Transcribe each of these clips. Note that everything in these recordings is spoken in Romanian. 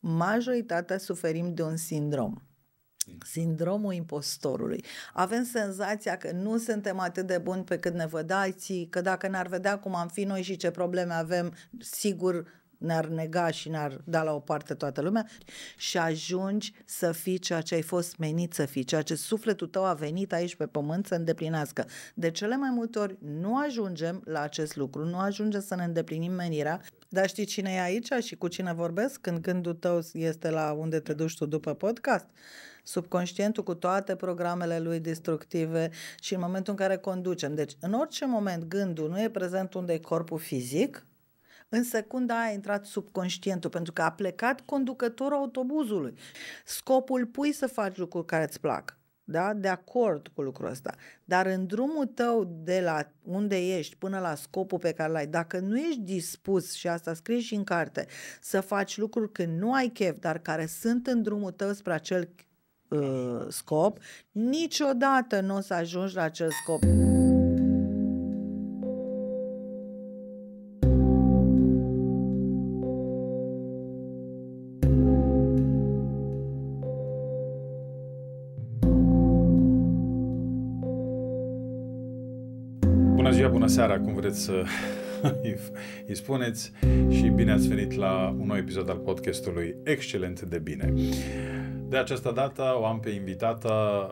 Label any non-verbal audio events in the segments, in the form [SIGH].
majoritatea suferim de un sindrom. Mm. Sindromul impostorului. Avem senzația că nu suntem atât de buni pe cât ne văd alții, că dacă ne-ar vedea cum am fi noi și ce probleme avem, sigur ne-ar nega și ne-ar da la o parte toată lumea și ajungi să fii ceea ce ai fost menit să fii, ceea ce sufletul tău a venit aici pe pământ să îndeplinească. De cele mai multe ori nu ajungem la acest lucru, nu ajungem să ne îndeplinim menirea dar știi cine e aici și cu cine vorbesc când gândul tău este la unde te duci tu după podcast? Subconștientul cu toate programele lui destructive și în momentul în care conducem. Deci, în orice moment gândul nu e prezent unde e corpul fizic, în secunda a intrat subconștientul, pentru că a plecat conducătorul autobuzului. Scopul pui să faci lucruri care îți plac da? de acord cu lucrul ăsta. Dar în drumul tău de la unde ești până la scopul pe care l-ai, dacă nu ești dispus, și asta scrii și în carte, să faci lucruri când nu ai chef, dar care sunt în drumul tău spre acel uh, scop, niciodată nu o să ajungi la acel scop. seara, cum vreți să [LAUGHS] îi spuneți și bine ați venit la un nou episod al podcastului Excelent de Bine. De această dată o am pe invitată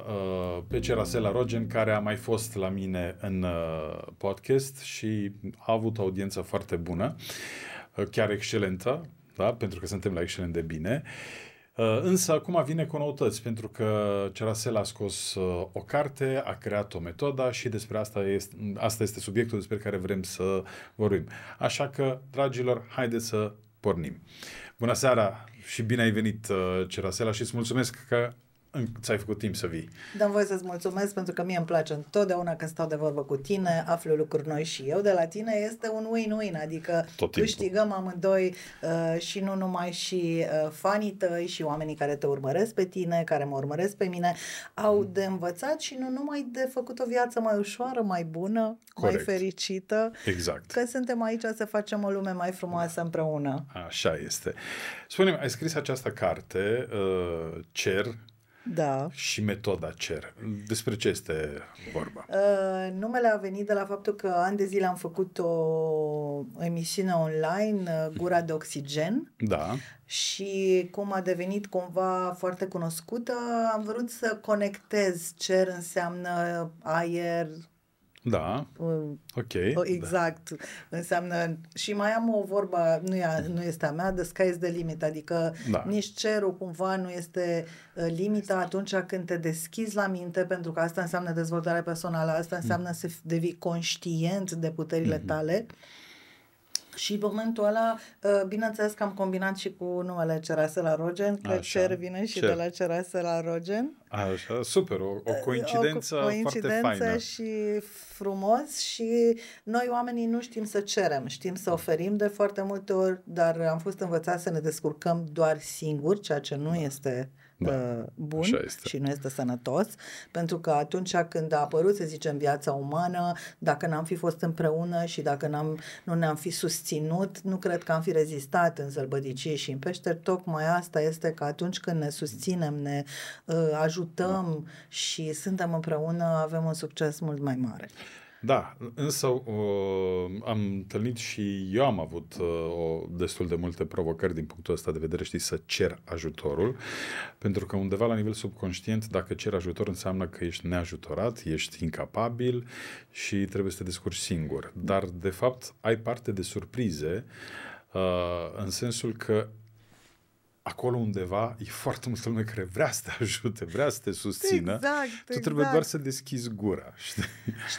uh, pe Cerasela Rogen, care a mai fost la mine în uh, podcast și a avut o audiență foarte bună, uh, chiar excelentă, da? pentru că suntem la Excelent de Bine. Uh, însă acum vine cu noutăți, pentru că Cerasel a scos uh, o carte, a creat o metodă și despre asta este, asta este subiectul despre care vrem să vorbim. Așa că, dragilor, haideți să pornim. Bună seara și bine ai venit, uh, Cerasela, și îți mulțumesc că ți-ai făcut timp să vii. Dăm voie să-ți mulțumesc pentru că mie îmi place întotdeauna când stau de vorbă cu tine, aflu lucruri noi și eu de la tine, este un win-win, adică câștigăm amândoi uh, și nu numai și uh, fanii tăi și oamenii care te urmăresc pe tine, care mă urmăresc pe mine, au mm. de învățat și nu numai de făcut o viață mai ușoară, mai bună, Corect. mai fericită. Exact. Că suntem aici să facem o lume mai frumoasă da. împreună. Așa este. Spune-mi, ai scris această carte, uh, Cer, da. și metoda CER. Despre ce este vorba? Uh, numele a venit de la faptul că ani de zile am făcut o emisiune online, uh, Gura de Oxigen. Da. Și cum a devenit cumva foarte cunoscută, am vrut să conectez CER înseamnă aer, da, Uh, ok. Da. Exact. Da. Înseamnă, și mai am o vorbă, nu, e, nu este a mea, de sky is the limit, adică da. nici cerul cumva nu este ă, limita exact. atunci când te deschizi la minte, pentru că asta înseamnă dezvoltare personală, asta înseamnă mm. să devii conștient de puterile mm-hmm. tale. Și în momentul ăla, ă, bineînțeles că am combinat și cu numele Cerase la Rogen, că Așa. Cer vine și Cer. de la Cerase la Rogen. Așa, super, o, o coincidență o coincidență foarte faină. și frumos și noi oamenii nu știm să cerem, știm să oferim de foarte multe ori, dar am fost învățați să ne descurcăm doar singuri, ceea ce nu da. este uh, da, uh, bun și nu este sănătos, pentru că atunci când a apărut, să zicem, viața umană, dacă n-am fi fost împreună și dacă n-am, nu ne-am fi susținut, nu cred că am fi rezistat în sălbăticie și în peșteri. Tocmai asta este că atunci când ne susținem, ne uh, ajutăm da. și suntem împreună, avem un succes mult mai mare. Da, însă uh, am întâlnit și eu am avut uh, o, destul de multe provocări din punctul ăsta de vedere, știi, să cer ajutorul, pentru că undeva la nivel subconștient, dacă cer ajutor înseamnă că ești neajutorat, ești incapabil și trebuie să te descurci singur. Dar, de fapt, ai parte de surprize uh, în sensul că acolo undeva e foarte multă lume care vrea să te [LAUGHS] ajute, vrea să te susțină. Exact, tu exact. trebuie doar să deschizi gura. [LAUGHS] Știi?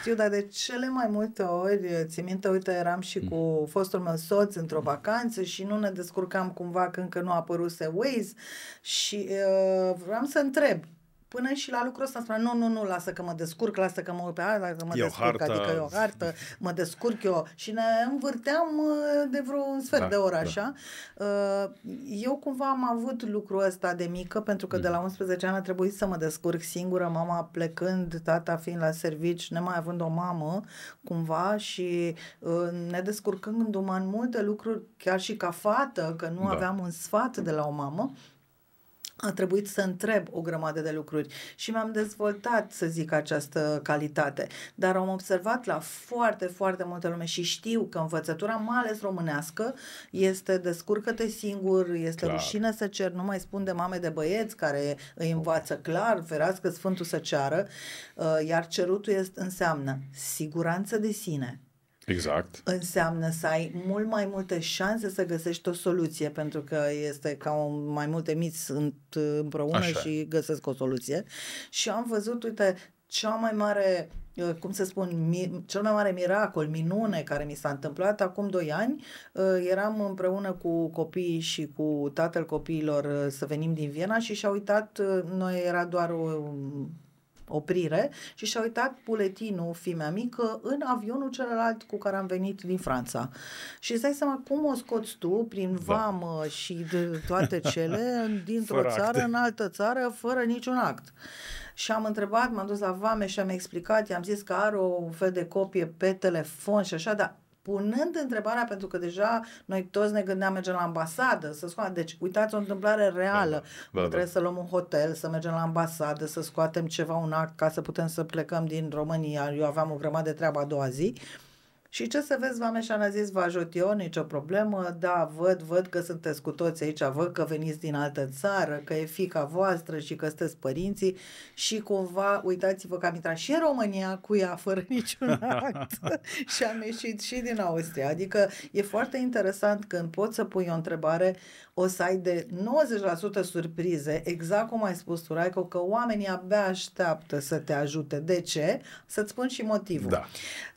Știu, dar de cele mai multe ori, ți minte, uite, eram și cu mm. fostul meu soț într-o vacanță și nu ne descurcam cumva că încă nu a apăruse Waze și uh, vreau să întreb, Până și la lucrul ăsta spune, nu, nu, nu, lasă că mă descurc, lasă că mă uit pe aia, că mă e descurc, harta... adică o hartă, mă descurc eu. Și ne învârteam uh, de vreo un sfert da, de oră, da. așa. Uh, eu cumva am avut lucrul ăsta de mică, pentru că mm. de la 11 mm. ani a trebuit să mă descurc singură, mama plecând, tata fiind la servici, nemai având o mamă, cumva, și uh, ne descurcând mă în multe lucruri, chiar și ca fată, că nu da. aveam un sfat de la o mamă, a trebuit să întreb o grămadă de lucruri și mi-am dezvoltat, să zic, această calitate. Dar am observat la foarte, foarte multe lume și știu că învățătura, mai ales românească, este descurcă-te singur, este clar. rușine să cer, nu mai spun de mame de băieți care îi învață clar, ferească Sfântul să ceară, uh, iar cerutul este, înseamnă siguranță de sine, Exact. Înseamnă să ai mult mai multe șanse să găsești o soluție, pentru că este ca o, mai multe miți sunt împreună Așa. și găsesc o soluție. Și am văzut, uite, cea mai mare, uh, cum să spun, mi, cel mai mare miracol, minune care mi s-a întâmplat acum 2 ani, uh, eram împreună cu copiii și cu tatăl copiilor uh, să venim din Viena și și-a uitat, noi era doar o oprire și și-a uitat buletinul, fimea mică, în avionul celălalt cu care am venit din Franța. Și îți dai seama cum o scoți tu prin da. vamă și de toate cele [LAUGHS] dintr-o fără țară acte. în altă țară fără niciun act. Și am întrebat, m-am dus la vame și am explicat, i-am zis că are o fel de copie pe telefon și așa, dar punând întrebarea, pentru că deja noi toți ne gândeam mergem la ambasadă, să scoatem. Deci, uitați o întâmplare reală. Da, da, da. Trebuie să luăm un hotel, să mergem la ambasadă, să scoatem ceva, un act, ca să putem să plecăm din România. Eu aveam o grămadă de treabă a doua zi. Uh, și ce să vezi, Vameșan a zis, vă ajut eu, nicio problemă, da, văd, văd că sunteți cu toți aici, văd că veniți din altă țară, că e fica voastră și că sunteți părinții și cumva, uitați-vă că am intrat și în România cu ea fără [LAUGHS] niciun act [LAUGHS] și am ieșit și din Austria. Adică e foarte interesant când poți să pui o întrebare, o să ai de 90% surprize, exact cum ai spus tu, Raico, că oamenii abia așteaptă să te ajute. De ce? Să-ți spun și motivul. Da.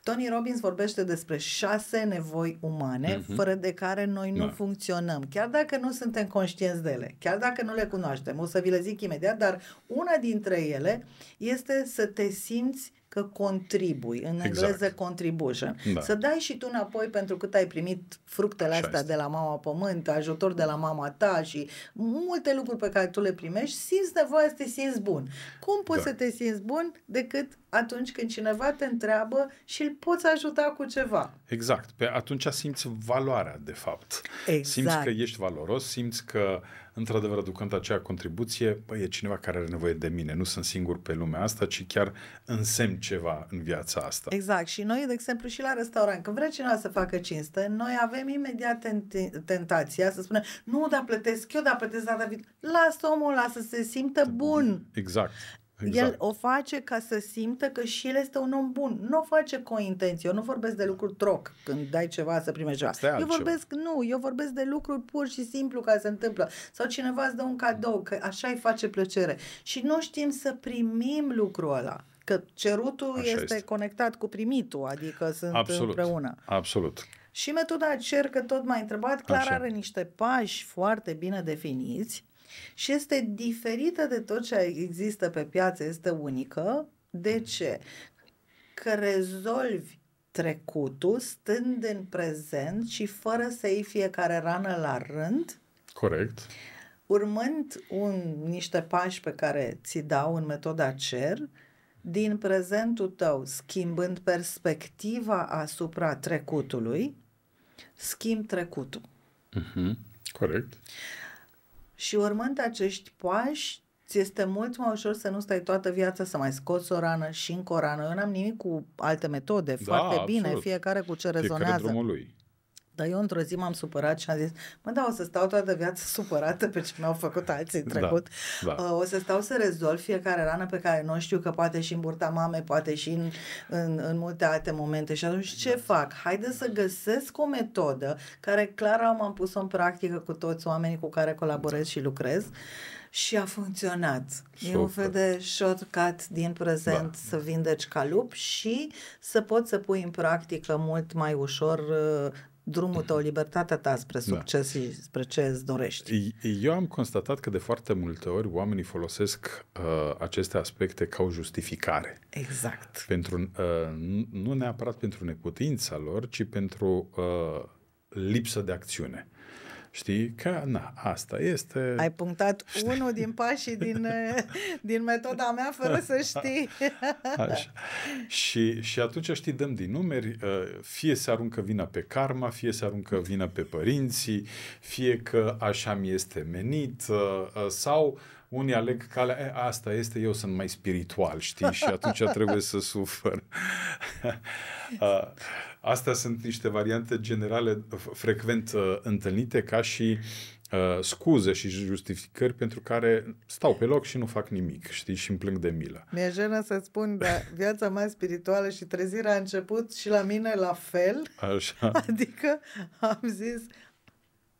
Tony Robbins vorbește despre șase nevoi umane, mm-hmm. fără de care noi nu da. funcționăm, chiar dacă nu suntem conștienți de ele, chiar dacă nu le cunoaștem. O să vi le zic imediat, dar una dintre ele este să te simți că contribui, în exact. engleză contribution. Da. Să dai și tu înapoi pentru cât ai primit fructele astea de la mama pământ, ajutor de la mama ta și multe lucruri pe care tu le primești, simți nevoia să te simți bun. Cum poți da. să te simți bun decât atunci când cineva te întreabă și îl poți ajuta cu ceva. Exact. Pe atunci simți valoarea, de fapt. Exact. Simți că exact. ești valoros, simți că uh, într-adevăr aducând acea contribuție, bă, e cineva care are nevoie de mine, nu sunt singur pe lumea asta, ci chiar însemn ceva în viața asta. Exact. Și noi, de exemplu, și la restaurant, când vrea cineva să facă cinste, noi avem imediat tent- tentația să spunem, nu, dar plătesc eu, dar plătesc data viitoare. Lasă omul ăla să se simtă bun. Exact. Exact. El o face ca să simtă că și el este un om bun. Nu o face cu o intenție. Eu nu vorbesc de lucruri troc când dai ceva să primești ceva. Asta eu vorbesc, ceva. nu, eu vorbesc de lucruri pur și simplu care se întâmplă. Sau cineva îți dă un cadou, că așa îi face plăcere. Și nu știm să primim lucrul ăla că cerutul Așa este, este conectat cu primitul, adică sunt Absolut. împreună. Absolut. Și metoda cer, că tot m-ai întrebat, clar Așa. are niște pași foarte bine definiți și este diferită de tot ce există pe piață, este unică. De mm. ce? Că rezolvi trecutul stând în prezent și fără să iei fiecare rană la rând. Corect. Urmând un, niște pași pe care ți dau în metoda CER, din prezentul tău, schimbând perspectiva asupra trecutului, schimb trecutul. Mm-hmm. Corect. Și urmând acești pași, ți este mult mai ușor să nu stai toată viața să mai scoți o rană și încă o rană. Eu n-am nimic cu alte metode, da, foarte bine, fiecare cu ce rezonează. Fiecare drumul lui. Dar eu într-o zi m-am supărat și am zis, mă, da, o să stau toată viața supărată pe ce mi-au făcut alții da, trecut. Da, da. o să stau să rezolv fiecare rană pe care nu știu că poate și în burta mamei, poate și în, în, în multe alte momente. Și atunci ce da. fac? Haide să găsesc o metodă care clar am, am pus-o în practică cu toți oamenii cu care colaborez și lucrez și a funcționat. Super. E un fel de shortcut din prezent da. să vindeci calup și să poți să pui în practică mult mai ușor uh, drumul tău, libertatea ta spre da. succes da. și spre ce îți dorești. Eu am constatat că de foarte multe ori oamenii folosesc uh, aceste aspecte ca o justificare. Exact. Pentru, uh, nu neapărat pentru neputința lor, ci pentru uh, lipsă de acțiune. Știi? Că, na, asta este... Ai punctat [LAUGHS] știi? unul din pașii din, [LAUGHS] eh, din metoda mea fără să știi. [LAUGHS] Așa. Și, și atunci, știi, dăm din numeri, eh, fie se aruncă vina pe karma, fie se aruncă vina pe părinții, fie că așa mi este menit, eh, sau unii aleg calea, e, asta este, eu sunt mai spiritual, știi, și atunci trebuie să sufăr. [LAUGHS] Uh, astea sunt niște variante generale frecvent uh, întâlnite ca și uh, scuze și justificări pentru care stau pe loc și nu fac nimic, știi, și îmi plâng de milă. Mi-e jenă să spun, dar viața mai spirituală și trezirea a început și la mine la fel. Așa. Adică am zis,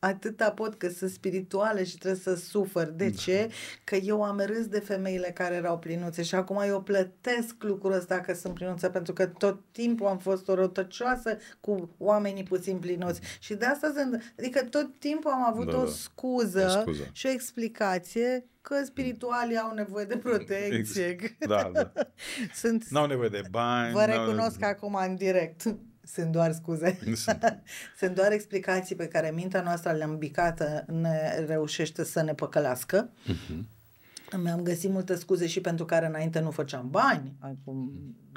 atâta pot că sunt spirituale și trebuie să sufăr. De da. ce? Că eu am râs de femeile care erau plinuțe și acum eu plătesc lucrul ăsta că sunt plinuță pentru că tot timpul am fost o rătăcioasă cu oamenii puțin plinuți și de asta sunt, adică tot timpul am avut da, o, da. scuză o scuză și o explicație că spiritualii au nevoie de protecție. Exact. Da, da. [LAUGHS] sunt... N-au nevoie de bani. Vă recunosc acum în direct sunt doar scuze, sunt. [LAUGHS] sunt doar explicații pe care mintea noastră lambicată ne reușește să ne păcălească. Uh-huh. Mi-am găsit multe scuze și pentru care înainte nu făceam bani, acum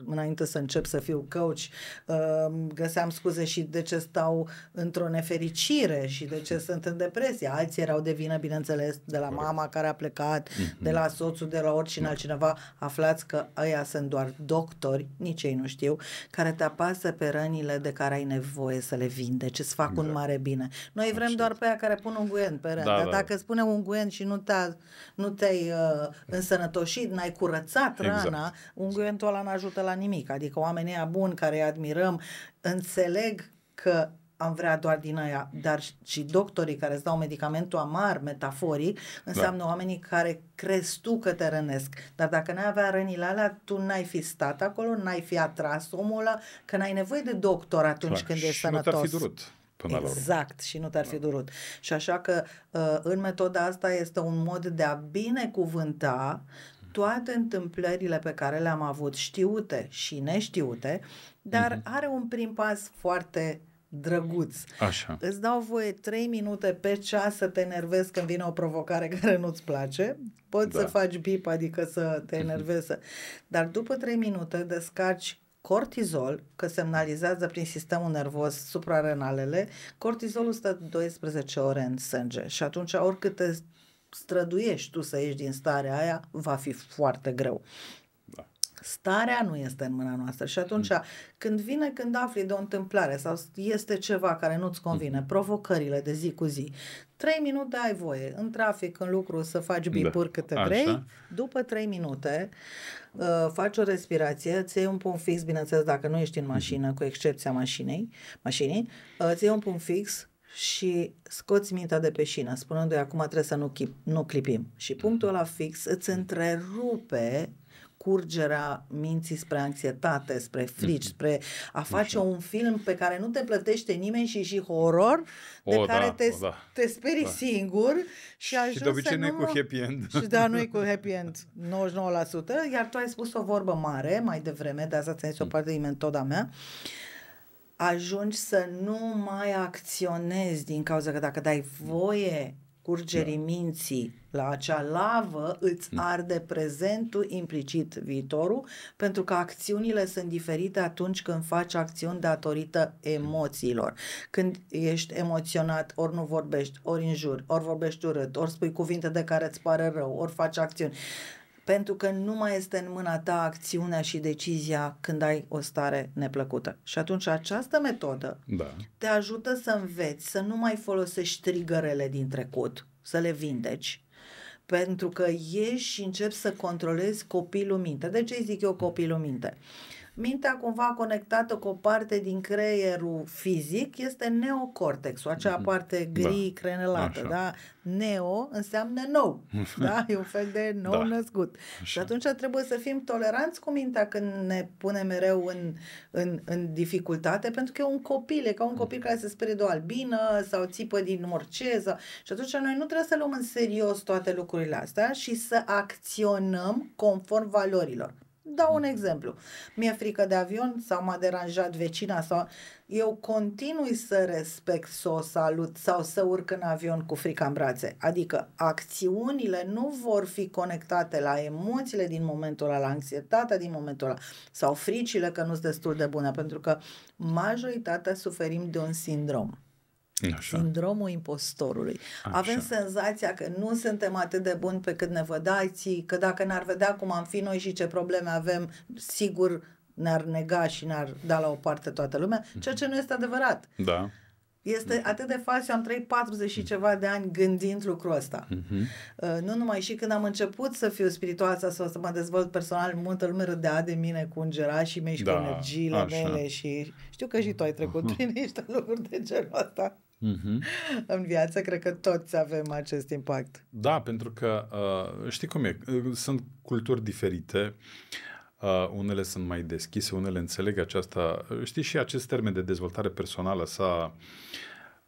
înainte să încep să fiu coach, um, găseam scuze și de ce stau într-o nefericire și de ce sunt în depresie. Alții erau de vină, bineînțeles, de la mama care a plecat, mhm. de la soțul, de la oricine da. altcineva. Aflați că ăia sunt doar doctori, nici ei nu știu, care te apasă pe rănile de care ai nevoie să le vindeci, îți fac un da. mare bine. Noi vrem doar pe aia care pun unguent pe rând, da, da. dacă spune un unguent și nu, te-a, nu te-ai uh, însănătoșit, n-ai curățat exact. rana, unguentul ăla n ajută la nimic. Adică oamenii aia buni care îi admirăm înțeleg că am vrea doar din aia, dar și doctorii care îți dau medicamentul amar, metaforic, da. înseamnă da. oamenii care crezi tu că te rănesc. Dar dacă n-ai avea rănile alea, tu n-ai fi stat acolo, n-ai fi atras omul ăla, că n-ai nevoie de doctor atunci Clar. când și ești sănătos. Nu te-ar fi durut. Până exact, și nu te-ar fi da. durut. Și așa că uh, în metoda asta este un mod de a binecuvânta toate întâmplările pe care le-am avut, știute și neștiute, dar mm-hmm. are un prim pas foarte drăguț. Așa. Îți dau voie 3 minute pe ceas să te enervezi când vine o provocare care nu-ți place. Poți da. să faci bip, adică să te mhm. enervezi. Mm-hmm. Dar după 3 minute descarci cortizol, că semnalizează prin sistemul nervos suprarenalele, cortizolul stă 12 ore în sânge și atunci te străduiești tu să ieși din starea aia, va fi foarte greu. Da. Starea nu este în mâna noastră și atunci mm. când vine, când afli de o întâmplare sau este ceva care nu-ți convine, mm. provocările de zi cu zi, trei minute ai voie în trafic, în lucru, să faci da. bipuri da. câte Așa. după trei minute uh, faci o respirație, îți iei un punct fix, bineînțeles dacă nu ești în mm-hmm. mașină, mm. cu excepția mașinii, mașinii, uh, îți iei un punct fix, și scoți mintea de pe șină, spunându-i acum trebuie să nu, chip, nu clipim. Și mhm. punctul ăla fix îți întrerupe curgerea minții spre anxietate, spre frici, mhm. spre a face Așa. un film pe care nu te plătește nimeni și și horror, de care da, te, o, da. te speri da. singur și ajungi Și de obicei nu e cu happy end. [LAUGHS] Și da, nu e cu [LAUGHS] happy end, 99%, iar tu ai spus o vorbă mare mai devreme, de asta ți-ai zis o mm. parte din metoda mea, uh, ajungi să nu mai acționezi din cauza că dacă dai voie curgerii da. minții la acea lavă, îți mm. arde prezentul, implicit viitorul, pentru că acțiunile sunt diferite atunci când faci acțiuni datorită emoțiilor. Când ești emoționat, ori nu vorbești, ori înjuri, ori vorbești urât, ori spui cuvinte de care îți pare rău, ori faci acțiuni pentru că nu mai este în mâna ta acțiunea și decizia când ai o stare neplăcută. Și atunci această metodă da. te ajută să înveți să nu mai folosești trigărele din trecut, să le vindeci, pentru că ieși și începi să controlezi copilul minte. De ce îi zic eu copilul minte? mintea cumva conectată cu o parte din creierul fizic este neocortexul, acea mhm. parte da. gri, da. crenelată, Așa. da? Neo înseamnă nou, [LAUGHS] da? E un fel de nou da. născut. Așa. Și atunci trebuie să fim toleranți cu mintea când ne pune mereu în, în, în dificultate, pentru că e un copil, e ca un copil care se sperie de o albină sau țipă din orice. Sau... Și atunci noi nu trebuie să luăm în serios toate lucrurile astea și să acționăm conform valorilor. Dau un mhm. exemplu. Mi-e frică de avion sau m-a deranjat vecina sau eu continui să respect, să o salut sau să urc în avion cu frica în brațe. Adică acțiunile nu vor fi conectate la emoțiile din momentul ăla, la anxietatea din momentul ăla sau fricile că nu sunt destul de bune, pentru că majoritatea suferim de un sindrom. Așa. Sindromul impostorului. Așa. Avem senzația că nu suntem atât de buni pe cât ne văd alții, că dacă n ar vedea cum am fi noi și ce probleme avem, sigur ne-ar nega și ne-ar da la o parte toată lumea, mhm. ceea ce nu este adevărat. Da. Este mhm. atât de fals, eu am trăit 40 și ceva de ani gândind lucrul ăsta. Uh-huh. Nu numai și când am început să fiu spiritoasă sau să mă dezvolt personal, multă lume râdea de mine cu îngera și mei și da, cu energiile așa. mele și știu că și tu ai trecut uh-huh. [LAUGHS] prin niște lucruri de genul ăsta. Mhm. [LAUGHS] În viață, cred că toți avem acest impact. Da, pentru că uh, știi cum e, uh, sunt culturi diferite, uh, unele sunt mai deschise, unele înțeleg aceasta. Uh, știi și acest termen de dezvoltare personală s-a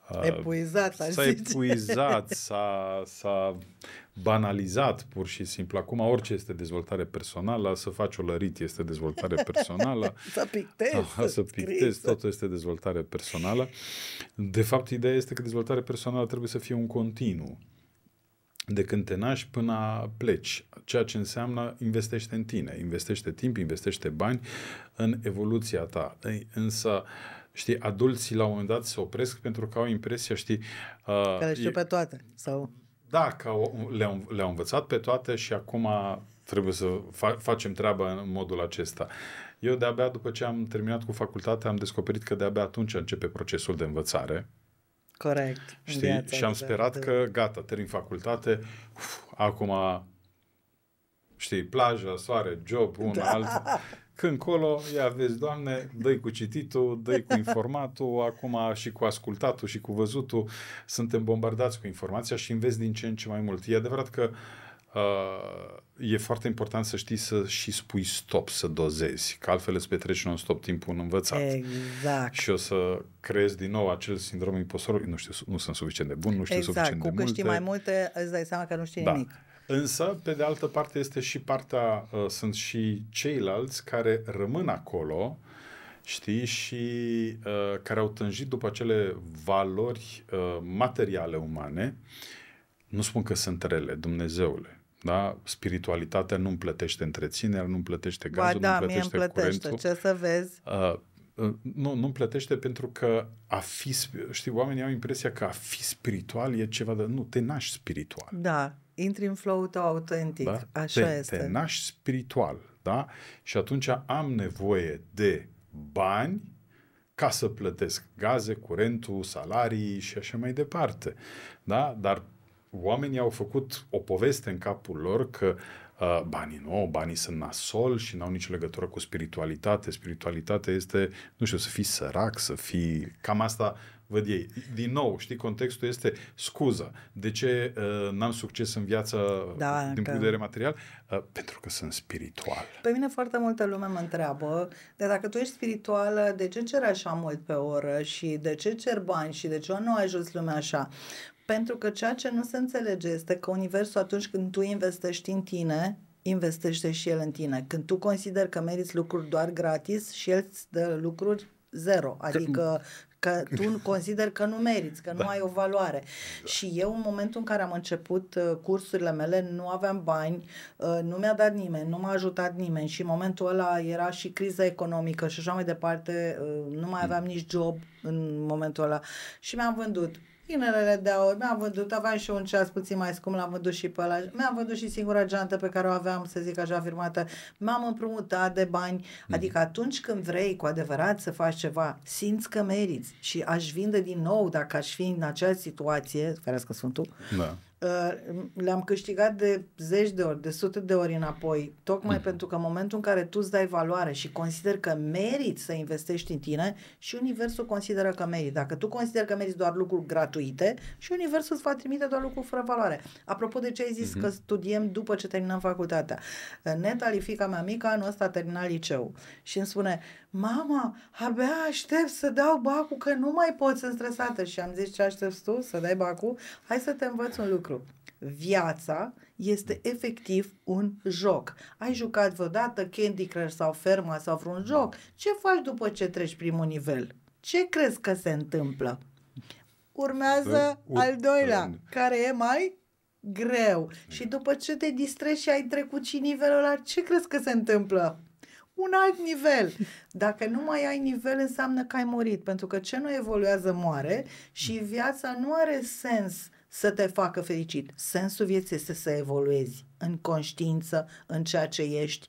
uh, epuizat, s-a zice. epuizat, s-a, s-a banalizat pur și simplu. Acum orice este dezvoltare personală, să faci o lărit este dezvoltare [LAUGHS] personală. să pictezi. Da, să pictezi, totul este dezvoltare personală. De fapt, ideea este că dezvoltarea personală trebuie să fie un continuu. De când te naști până pleci, ceea ce înseamnă investește în tine, investește timp, investește bani în evoluția ta. Însă știi, adulții la un moment dat se opresc pentru că au impresia, știi... Uh, că le știu e... pe toate. Sau... Da, că le-au, le învățat pe toate și acum trebuie să fa- facem treaba în modul acesta. Eu de-abia după ce am terminat cu facultatea am descoperit că de-abia atunci începe procesul de învățare. Corect. Știi? Viața, și am exact. sperat că gata, termin facultate, uf, acum știi, plajă, soare, job, un da. [LAUGHS] alt când colo, ia vezi, Doamne, dă cu cititul, dă cu informatul, [LAUGHS] acum și cu ascultatul și cu văzutul, suntem bombardați cu informația și înveți din ce în ce mai mult. E adevărat că uh, e foarte important să știi să și spui stop, să dozezi, că altfel îți petreci non-stop timpul în învățat. Exact. Și o să creezi din nou acel sindrom impostorului, nu știu, nu sunt suficient de bun, nu știu exact. suficient cu de multe. Exact, cu mai multe, îți dai seama că nu știi da. nimic. Însă, pe de altă parte, este și partea, uh, sunt și ceilalți care rămân acolo, știi, și uh, care au tânjit după acele valori uh, materiale umane. Nu spun că sunt rele, Dumnezeule. Da? Spiritualitatea nu-mi plătește întreținerea, nu-mi plătește gazul, ba, da, nu-mi plătește, plătește curentul. ce să vezi. Uh, uh nu, nu plătește pentru că a fi, știi, oamenii au impresia că a fi spiritual e ceva de, nu, te naști spiritual. Da, intri în flow tău autentic, da? așa te, este. Te naști spiritual, da? Și atunci am nevoie de bani ca să plătesc gaze, curentul, salarii și așa mai departe. Da? Dar oamenii au făcut o poveste în capul lor că uh, banii nu, banii sunt nasol și n-au nicio legătură cu spiritualitate. Spiritualitatea este, nu știu, să fii sărac, să fii... Cam asta văd ei. Din nou, știi, contextul este scuză. De ce uh, n-am succes în viață da, din că... punct de vedere material? Uh, pentru că sunt spiritual. Pe mine foarte multă lume mă întreabă, de dacă tu ești spirituală, de ce cer așa mult pe oră și de ce cer bani și de ce nu nu ajuns lumea așa? Pentru că ceea ce nu se înțelege este că Universul atunci când tu investești în tine, investește și el în tine. Când tu consideri că meriți lucruri doar gratis și el îți dă lucruri zero, adică că tu consider că nu meriți, că nu da. ai o valoare. Da. Și eu în momentul în care am început uh, cursurile mele, nu aveam bani, uh, nu mi-a dat nimeni, nu m-a ajutat nimeni și în momentul ăla era și criza economică și așa mai departe, uh, nu mai mm. aveam nici job în momentul ăla și mi-am vândut Inelele de aur, mi-am vândut, aveam și un ceas puțin mai scump, l-am vândut și pe ăla, mi-am vândut și singura geantă pe care o aveam, să zic așa, firmată, m am împrumutat de bani, mm. adică atunci când vrei cu adevărat să faci ceva, simți că meriți și aș vinde din nou dacă aș fi în acea situație, sunt tu, da. Uh, le-am câștigat de zeci de ori, de sute de ori înapoi, tocmai mm-hmm. pentru că în momentul în care tu îți dai valoare și consider că meriți să investești în tine și Universul consideră că meriți. Dacă tu consideri că meriți doar lucruri gratuite și Universul îți va trimite doar lucruri fără valoare. Apropo de ce ai zis mm-hmm. că studiem după ce terminăm facultatea. Netali, fica mea mică, anul ăsta a terminat liceu și îmi spune, mama, abia aștept să dau bacul, că nu mai pot, sunt stresată. Și am zis, ce aștepți tu să dai bacul? Hai să te învăț un lucru. Viața este efectiv un joc. Ai jucat vreodată Candy Crush sau Ferma sau vreun joc? Ce faci după ce treci primul nivel? Ce crezi că se întâmplă? Urmează al doilea, care e mai greu. Și după ce te distrezi și ai trecut și nivelul ăla, ce crezi că se întâmplă? un alt nivel. Dacă nu mai ai nivel, înseamnă că ai murit, pentru că ce nu evoluează moare și viața nu are sens să te facă fericit. Sensul vieții este să evoluezi în conștiință, în ceea ce ești,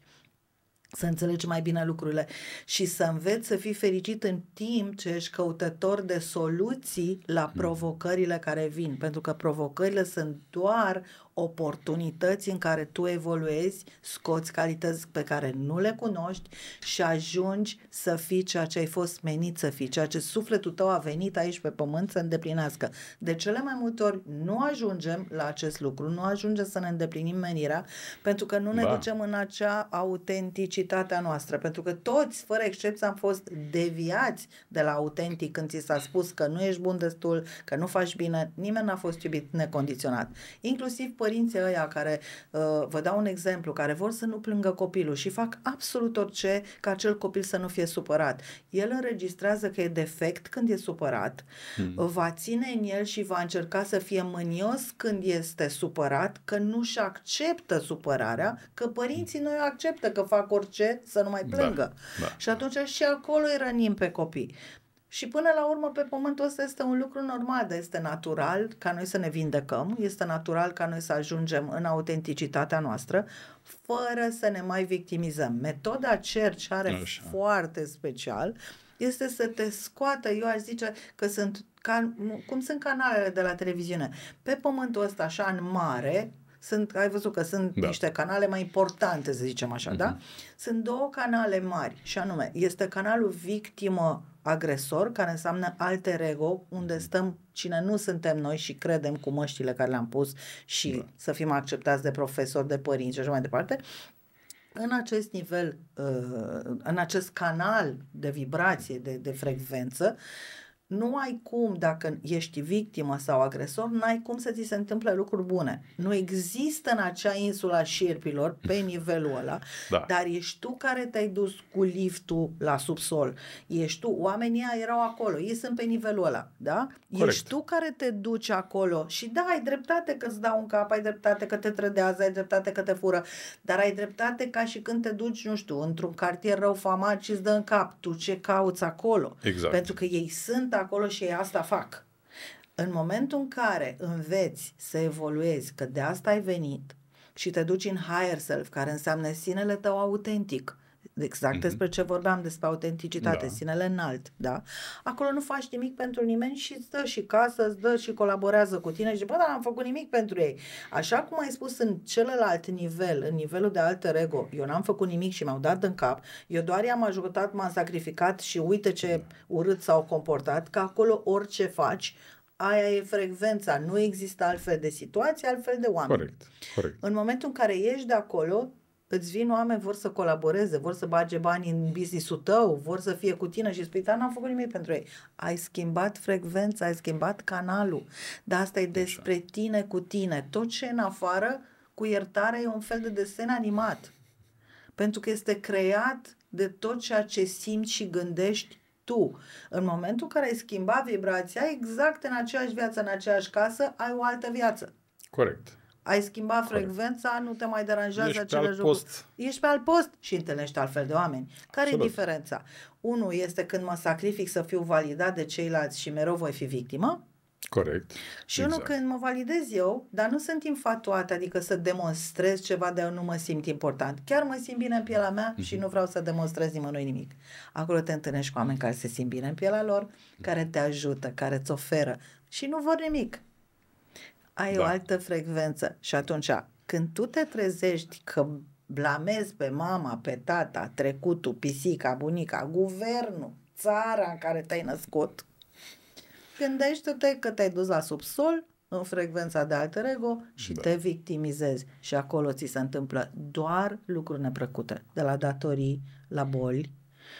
să înțelegi mai bine lucrurile și să înveți să fii fericit în timp ce ești căutător de soluții la hmm. provocările care vin, pentru că provocările sunt doar oportunități în care tu evoluezi, scoți calități pe care nu le cunoști și ajungi să fii ceea ce ai fost menit să fii, ceea ce sufletul tău a venit aici pe pământ să îndeplinească. De cele mai multe ori nu ajungem la acest lucru, nu ajungem să ne îndeplinim menirea pentru că nu ne ba. Da. ducem în acea autenticitate a noastră, pentru că toți, fără excepție, am fost deviați de la autentic când ți s-a spus că nu ești bun destul, că nu faci bine, nimeni n-a fost iubit necondiționat. Inclusiv părinții ăia care, uh, vă dau un exemplu, care vor să nu plângă copilul și fac absolut orice ca acel copil să nu fie supărat. El înregistrează că e defect când e supărat, hmm. Uh, va ține în el și va încerca să fie mânios când este supărat, că nu-și acceptă supărarea, că părinții o acceptă că fac orice să nu mai da, plângă. Da, da. Și atunci și acolo îi rănim pe copii. Și până la urmă, pe pământul ăsta este un lucru normal, dar este natural ca noi să ne vindecăm, este natural ca noi să ajungem în autenticitatea noastră, fără să ne mai victimizăm. Metoda cer ce are Așa. foarte special este să te scoată, eu aș zice că sunt, ca, cum sunt canalele de la televiziune, pe pământul ăsta așa în mare, sunt, ai văzut că sunt da. niște canale mai importante, să zicem așa, uh-huh. da? Mhm. Sunt două canale mari și anume, este canalul victimă agresor, care înseamnă alter ego, unde mhm. stăm cine nu suntem noi și credem cu măștile care le-am pus și da. să fim acceptați de profesori, de părinți și așa mai departe, în acest nivel, uh, în acest canal de vibrație, de, de frecvență, uh, nu ai cum, dacă ești victimă sau agresor, n-ai cum să ți se întâmple lucruri bune. Nu există în acea insula șerpilor pe [LAUGHS] nivelul ăla, da. dar ești tu care te-ai dus cu liftul la subsol. Ești tu, oamenii erau acolo, ei sunt pe nivelul ăla, da? Corect. Ești tu care te duci acolo și da, ai dreptate că îți dau un cap, ai dreptate că te trădează, ai dreptate că te fură, dar ai dreptate ca și când te duci, nu știu, într-un cartier rău famat și îți dă în cap, tu ce cauți acolo? Exact. Pentru că ei sunt acolo și ei asta fac. În momentul în care înveți să evoluezi, că de asta ai venit și te duci în higher self, care înseamnă sinele tău autentic, exact mm-hmm. despre ce vorbeam, despre autenticitate, da. sinele înalt, da? Acolo nu faci nimic pentru nimeni și îți dă și casă, îți dă și colaborează cu tine și bă, dar am făcut nimic pentru ei. Așa cum ai spus în celălalt nivel, în nivelul de alter ego, eu n-am făcut nimic și mi-au dat în cap, eu doar i-am ajutat, m-am sacrificat și uite ce da. urât s-au comportat, că acolo orice faci, aia e frecvența, nu există altfel de situații, altfel de oameni. Corect, corect. În momentul în care ieși de acolo, Îți vin oameni, vor să colaboreze, vor să bage bani în business-ul tău, vor să fie cu tine și spui, dar n-am făcut nimic pentru ei. Ai schimbat frecvența, ai schimbat canalul. Dar asta e despre Așa. tine cu tine. Tot ce e în afară, cu iertare, e un fel de desen animat. Pentru că este creat de tot ceea ce simți și gândești tu. În momentul în care ai schimbat vibrația, exact în aceeași viață, în aceeași casă, ai o altă viață. Corect ai schimbat frecvența, nu te mai deranjează Ești acele jocuri. Post. Ești pe alt post și întâlnești altfel de oameni. Care e diferența? Unul este când mă sacrific să fiu validat de ceilalți și mereu voi fi victimă. Corect. Și exact. unul când mă validez eu, dar nu sunt infatuată, adică să demonstrez ceva, de eu nu mă simt important. Chiar mă simt bine în pielea mea mm-hmm. și mhm. nu vreau să demonstrez nimănui nimic. Acolo te întâlnești cu oameni care se simt bine în pielea lor, mhm. care te ajută, care îți oferă și nu vor nimic ai da. o altă frecvență. Și atunci, când tu te trezești că blamezi pe mama, pe tata, trecutul, pisica, bunica, guvernul, țara în care te-ai născut, gândește-te că te-ai dus la subsol în frecvența de alter ego și da. te victimizezi. Și acolo ți se întâmplă doar lucruri neplăcute, de la datorii, la boli,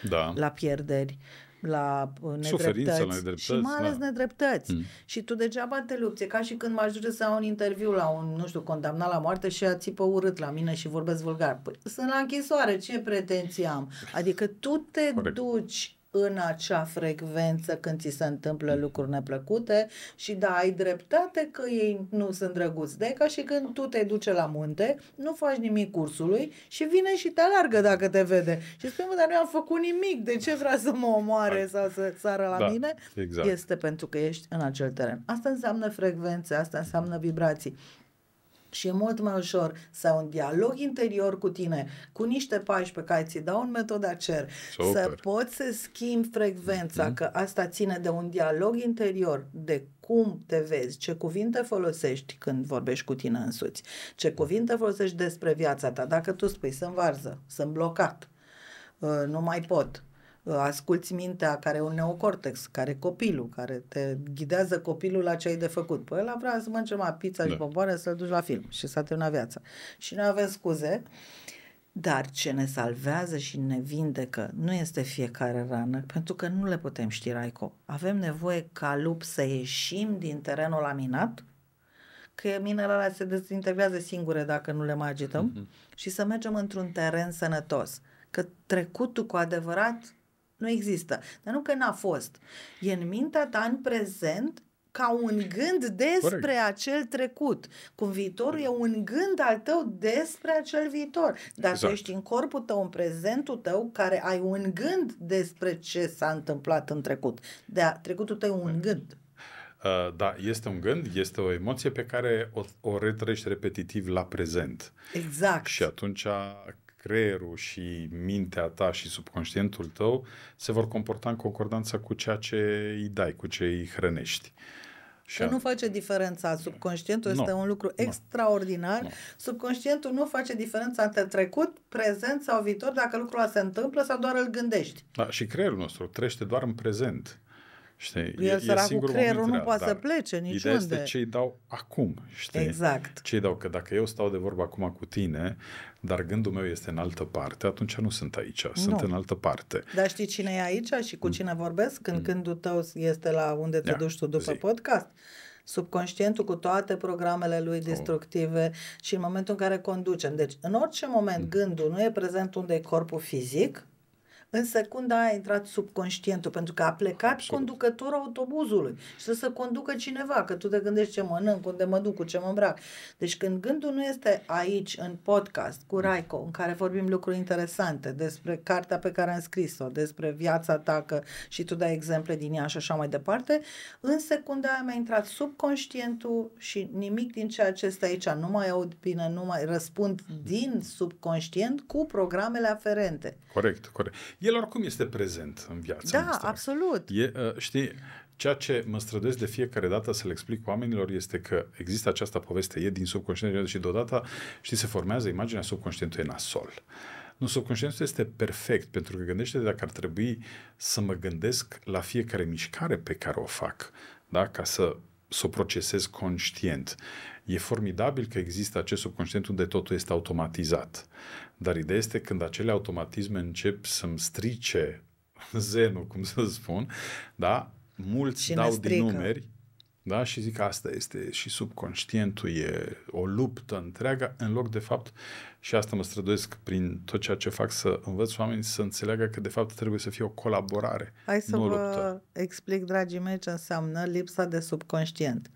da. la pierderi, Uh, la nedreptăți. La nedreptăți și mai ales da. nedreptăți. Mm. Și tu degeaba te lupți. ca și când mă ajunge să am un interviu la un, nu știu, condamnat la moarte și a țipă urât la mine și vorbesc vulgar. Păi, sunt la închisoare, ce pretenții am? Adică tu te Corect. duci în acea frecvență când ți se întâmplă lucruri neplăcute și da, ai dreptate că ei nu sunt drăguți. De ca și când tu te duci la munte, nu faci nimic cursului și vine și te alargă dacă te vede. Și spune, dar nu am făcut nimic, de ce vrea să mă omoare sau să sară la da, mine? Exact. Este pentru că ești în acel teren. Asta înseamnă frecvențe, asta înseamnă vibrații și e mult mai ușor să ai un dialog interior cu tine, cu niște pași pe care ți dau în metoda cer, Super. să poți să schimbi frecvența, mm-hmm. că asta ține de un dialog interior, de cum te vezi, ce cuvinte folosești când vorbești cu tine însuți, ce cuvinte folosești despre viața ta, dacă tu spui sunt varză, sunt blocat, uh, nu mai pot, asculți mintea care e un neocortex, care e copilul, care te ghidează copilul la ce ai de făcut. Păi ăla vrea să mănânce mai pizza da. și popoare să-l duci la film și să te viața. Și noi avem scuze, dar ce ne salvează și ne vindecă nu este fiecare rană, pentru că nu le putem ști, Raico. Avem nevoie ca lup să ieșim din terenul laminat, că minele alea se dezintegrează singure dacă nu le mai agităm, mm-hmm. și să mergem într-un teren sănătos. Că trecutul cu adevărat nu există. Dar nu că n-a fost. E în mintea ta, în prezent, ca un gând despre Corect. acel trecut. Cu viitorul e un gând al tău despre acel viitor. Dar exact. ești în corpul tău, în prezentul tău, care ai un gând despre ce s-a întâmplat în trecut. Da, trecutul tău e un gând. Uh, da, este un gând, este o emoție pe care o, o retrăiești repetitiv la prezent. Exact. Și atunci creierul și mintea ta și subconștientul tău se vor comporta în concordanță cu ceea ce îi dai, cu ce îi hrănești. Și nu face diferența. Subconștientul no, este un lucru no, extraordinar. No. Subconștientul nu face diferența între trecut, prezent sau viitor, dacă lucrul se întâmplă sau doar îl gândești. Da, și creierul nostru trăiește doar în prezent. Știi? El, e, săracul e creierul nu poate să plece niciunde. Ideea este ce îi dau acum, știi? Exact. Ce îi dau, că dacă eu stau de vorbă acum cu tine, dar gândul meu este în altă parte, atunci nu sunt aici, nu. sunt în altă parte. Dar știi cine e aici și cu mm. cine vorbesc când mm. gândul tău este la unde te Ia, duci tu după zi. podcast? subconștientul cu toate programele lui oh. destructive oh. și în momentul în care conducem. Deci, în orice moment, mm. gândul nu e prezent unde e corpul fizic, Însă când a intrat subconștientul, pentru că a plecat conducătorul autobuzului și să să conducă cineva, că tu te gândești ce mănânc, unde mă duc, cu ce mă îmbrac. Deci când gândul nu este aici, în podcast, cu Raico, în care vorbim lucruri interesante despre cartea pe care am scris-o, despre viața ta că și tu dai exemple din ea și așa mai departe, în secunda aia mi-a intrat subconștientul și nimic din ceea ce este aici, nu mai aud bine, nu mai răspund din subconștient cu programele aferente. Corect, corect. El oricum este prezent în viața Da, noastră. absolut. E, ă, știi, ceea ce mă străduiesc de fiecare dată să le explic oamenilor este că există această poveste, e din subconștient și deodată, știi, se formează imaginea subconștientului asol. Nu, subconștientul este perfect, pentru că gândește dacă ar trebui să mă gândesc la fiecare mișcare pe care o fac, da? ca să să o procesez conștient. E formidabil că există acest subconștient unde totul este automatizat. Dar ideea este când acele automatisme încep să-mi strice [LAUGHS] zenul, cum să spun, da? Mulți și dau din numeri da? și zic asta este și subconștientul, e o luptă întreagă, în loc de fapt, și asta mă străduiesc prin tot ceea ce fac să învăț oamenii să înțeleagă că de fapt trebuie să fie o colaborare. Hai să nu vă luptă. explic, dragii mei, ce înseamnă lipsa de subconștient.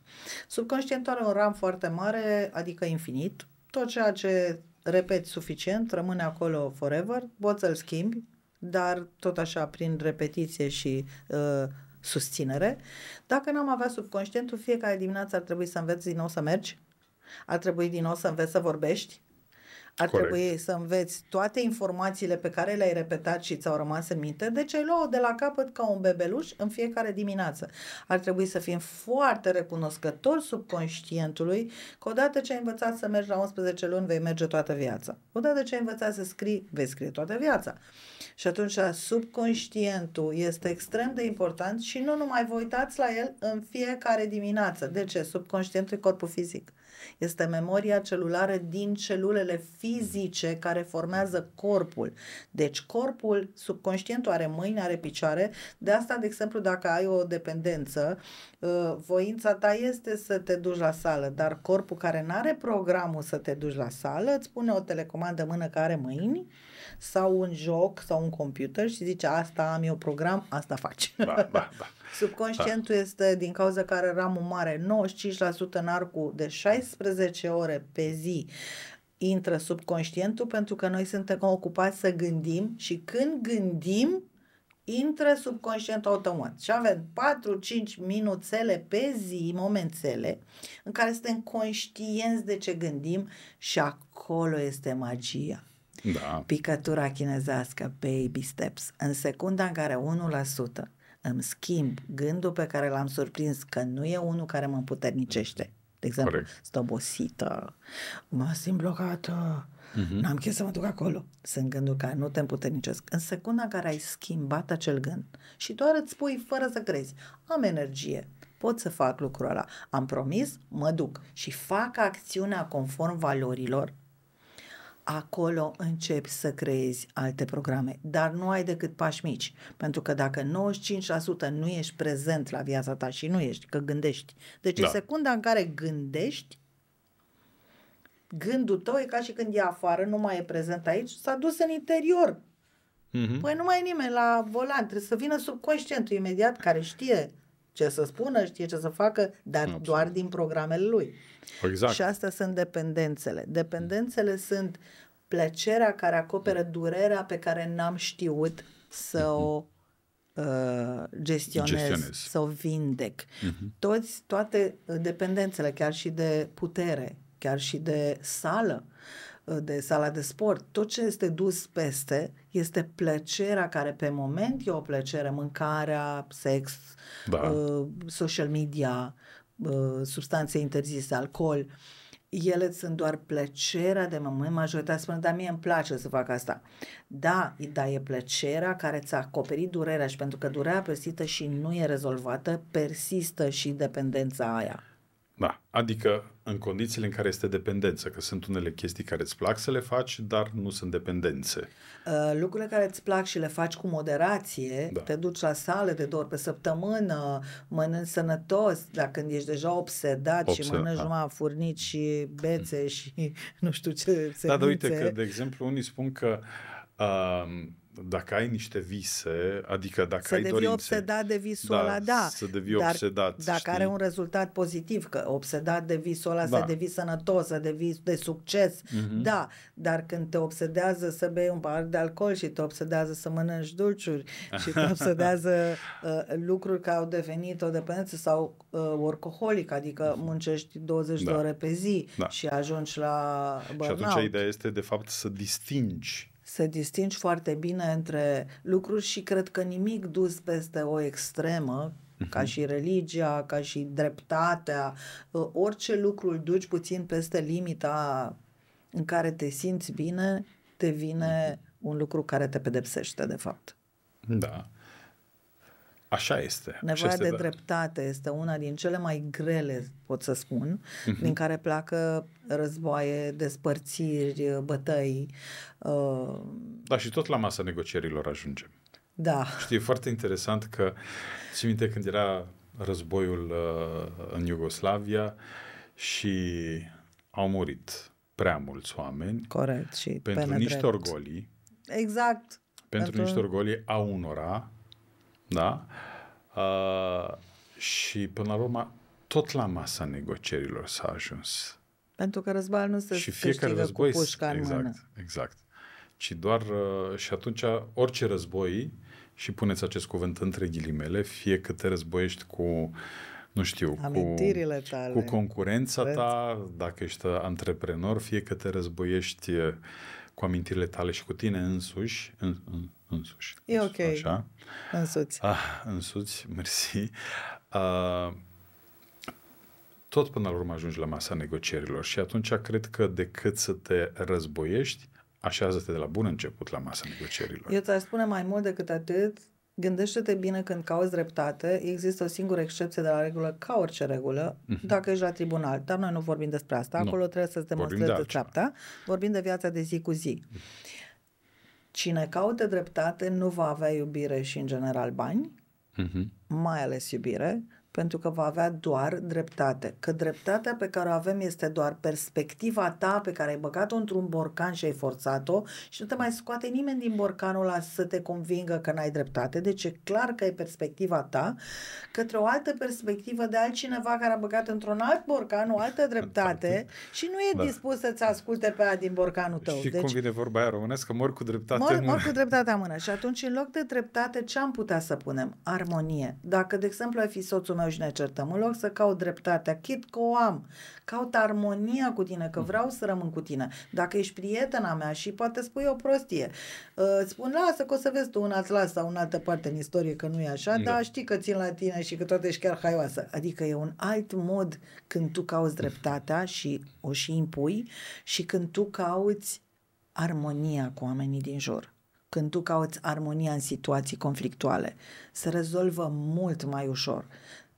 Subconștientul are un ram foarte mare, adică infinit, tot ceea ce repeti suficient, rămâne acolo forever, poți să-l schimbi, dar tot așa prin repetiție și uh, susținere. Dacă n-am avea subconștientul, fiecare dimineață ar trebui să înveți din nou să mergi, ar trebui din nou să înveți să vorbești, ar Corect. trebui să înveți toate informațiile pe care le-ai repetat și ți-au rămas în minte, deci ai luat de la capăt ca un bebeluș în fiecare dimineață. Ar trebui să fim foarte recunoscători subconștientului că odată ce ai învățat să mergi la 11 luni, vei merge toată viața. Odată ce ai învățat să scrii, vei scrie toată viața. Și atunci subconștientul este extrem de important și nu numai vă uitați la el în fiecare dimineață. De ce? Subconștientul e corpul fizic. Este memoria celulară din celulele fizice care formează corpul. Deci corpul, subconștientul are mâini, are picioare. De asta, de exemplu, dacă ai o dependență, ă, voința ta este să te duci la sală, dar corpul care nu are programul să te duci la sală, îți pune o telecomandă mână care are mâini sau un joc sau un computer și zice asta am eu program, asta faci. Ba, ba, ba. Subconștientul da. este din cauza care ramul mare 95% în arcul de 16 ore pe zi intră subconștientul pentru că noi suntem ocupați să gândim și când gândim intră subconștientul automat. Și avem 4-5 minuțele pe zi, momentele, în care suntem conștienți de ce gândim și acolo este magia. Da. Picătura chinezească, baby steps. În secunda în care îmi schimb gândul pe care l-am surprins că nu e unul care mă puternicește. De exemplu, Corect. sunt obosită, mă simt blocată, uh-huh. n-am chef să mă duc acolo. Sunt gânduri care nu te împuternicesc. În secunda în care ai schimbat acel gând și doar îți spui fără să crezi, am energie, pot să fac lucrul ăla, am promis, mă duc și fac acțiunea conform valorilor acolo începi să creezi alte programe, dar nu ai decât pași mici, pentru că dacă 95% nu ești prezent la viața ta și nu ești, că gândești. Deci da. în secunda în care gândești, gândul tău e ca și când e afară, nu mai e prezent aici, s-a dus în interior. Mm-hmm. Păi nu mai e nimeni la volan, trebuie să vină subconștientul imediat care știe ce să spună, știe ce să facă, dar Absolut. doar din programele lui. Exact. Și astea sunt dependențele. Dependențele sunt plăcerea care acoperă durerea pe care n-am știut să mhm. o uh, gestionez, gestionez, să o vindec. Mm-hmm. Toți, toate dependențele, chiar și de putere, chiar și de sală, uh, de sala de sport, tot ce este dus peste este plăcerea care pe moment e o plăcere, mâncarea, sex, da. uh, social media, uh, Uh, substanțe interzise, alcool, ele sunt doar plăcerea de moment, majoritatea spune, dar mie îmi place să fac asta. Da, dar e plăcerea care ți-a acoperit durerea și pentru că durerea persistă și nu e rezolvată, persistă și dependența aia. Da, adică în condițiile în care este dependență, că sunt unele chestii care îți plac să le faci, dar nu sunt dependențe. Uh, lucrurile care îți plac și le faci cu moderație, da. te duci la sală de două ori pe săptămână, mănânci sănătos, dar când ești deja obsedat Obsed, și mănânci da. numai furnici și bețe mm. și [LAUGHS] nu știu ce semințe. Da, dar uite că, de exemplu, unii spun că uh, dacă ai niște vise, adică dacă să ai dorințe... Să devii obsedat de visul da, ăla, da. Să devii dar obsedat, Dacă știi? are un rezultat pozitiv, că obsedat de visul ăla, da. să devii sănătos, să devii de succes, mm-hmm. da. Dar când te obsedează să bei un pahar de alcool și te obsedează să mănânci dulciuri și te [LAUGHS] obsedează uh, lucruri care au devenit o dependență sau uh, workaholic, adică mhm. muncești 20 da. de ore pe zi da. și ajungi la burnout. Și atunci ideea este, de fapt, să distingi să distingi foarte bine între lucruri și cred că nimic dus peste o extremă, ca mhm. și religia, ca și dreptatea, ă, orice lucru îl duci puțin peste limita în care te simți bine, devine mhm. un lucru care te pedepsește, de fapt. Da. Așa este. Nevoia așa este, de da. dreptate este una din cele mai grele, pot să spun, mm-hmm. din care pleacă războaie, despărțiri, bătăi. Uh... Da, și tot la masa negocierilor ajungem. Da. Știi, e foarte interesant că, ți minte când era războiul uh, în Iugoslavia și au murit prea mulți oameni. Corect. Și pentru niște orgolii. Exact. Pentru, pentru niște orgolii a unora da? Uh, și până la urmă, tot la masa negocierilor s-a ajuns. Pentru că războiul nu se și fiecare război, cu pușca în exact, mână. Exact. Ci doar, uh, și atunci orice război, și puneți acest cuvânt între ghilimele, fie că te războiești cu nu știu, Amintirile cu, tale. cu concurența Vezi? ta, dacă ești antreprenor, fie că te războiești cu amintirile tale și cu tine însuși, în, în, însuși. E deci, ok. Așa. Însuți. Ah, însuți, [LAUGHS] mersi. Uh, tot până la urmă ajungi la masa negocierilor și atunci cred că decât să te războiești, așează-te de la bun început la masa negocierilor. Eu ți-aș spune mai mult decât atât, gândește-te bine când cauți dreptate, există o singură excepție de la regulă, ca orice regulă, mm-hmm. dacă ești la tribunal, dar noi nu vorbim despre asta, nu. acolo trebuie să-ți demonstrezi de, de treapta, vorbim de viața de zi cu zi. Mm-hmm. Cine caută dreptate nu va avea iubire și, în general, bani, uh-huh. mai ales iubire, pentru că va avea doar dreptate. Că dreptatea pe care o avem este doar perspectiva ta pe care ai băgat-o într-un borcan și ai forțat-o și nu te mai scoate nimeni din borcanul ăla să te convingă că n-ai dreptate. Deci e clar că e perspectiva ta către o altă perspectivă de altcineva care a băgat într-un alt borcan o altă dreptate și nu e da. dispus să-ți asculte pe aia din borcanul tău. Și deci, cum vine vorba aia românească, mor cu dreptate mor, mână. Mor cu dreptatea mână. Și atunci, în loc de dreptate, ce am putea să punem? Armonie. Dacă, de exemplu, ai fi soțul meu și ne certăm. În loc să caut dreptatea, chit că o am, caut armonia cu tine, că vreau să rămân cu tine. Dacă ești prietena mea și poate spui o prostie, uh, spun lasă că o să vezi tu un atlas sau în altă parte în istorie că nu e așa, da. dar știi că țin la tine și că toate ești chiar haioasă. Adică e un alt mod când tu cauți dreptatea și o și impui și când tu cauți armonia cu oamenii din jur când tu cauți armonia în situații conflictuale, se rezolvă mult mai ușor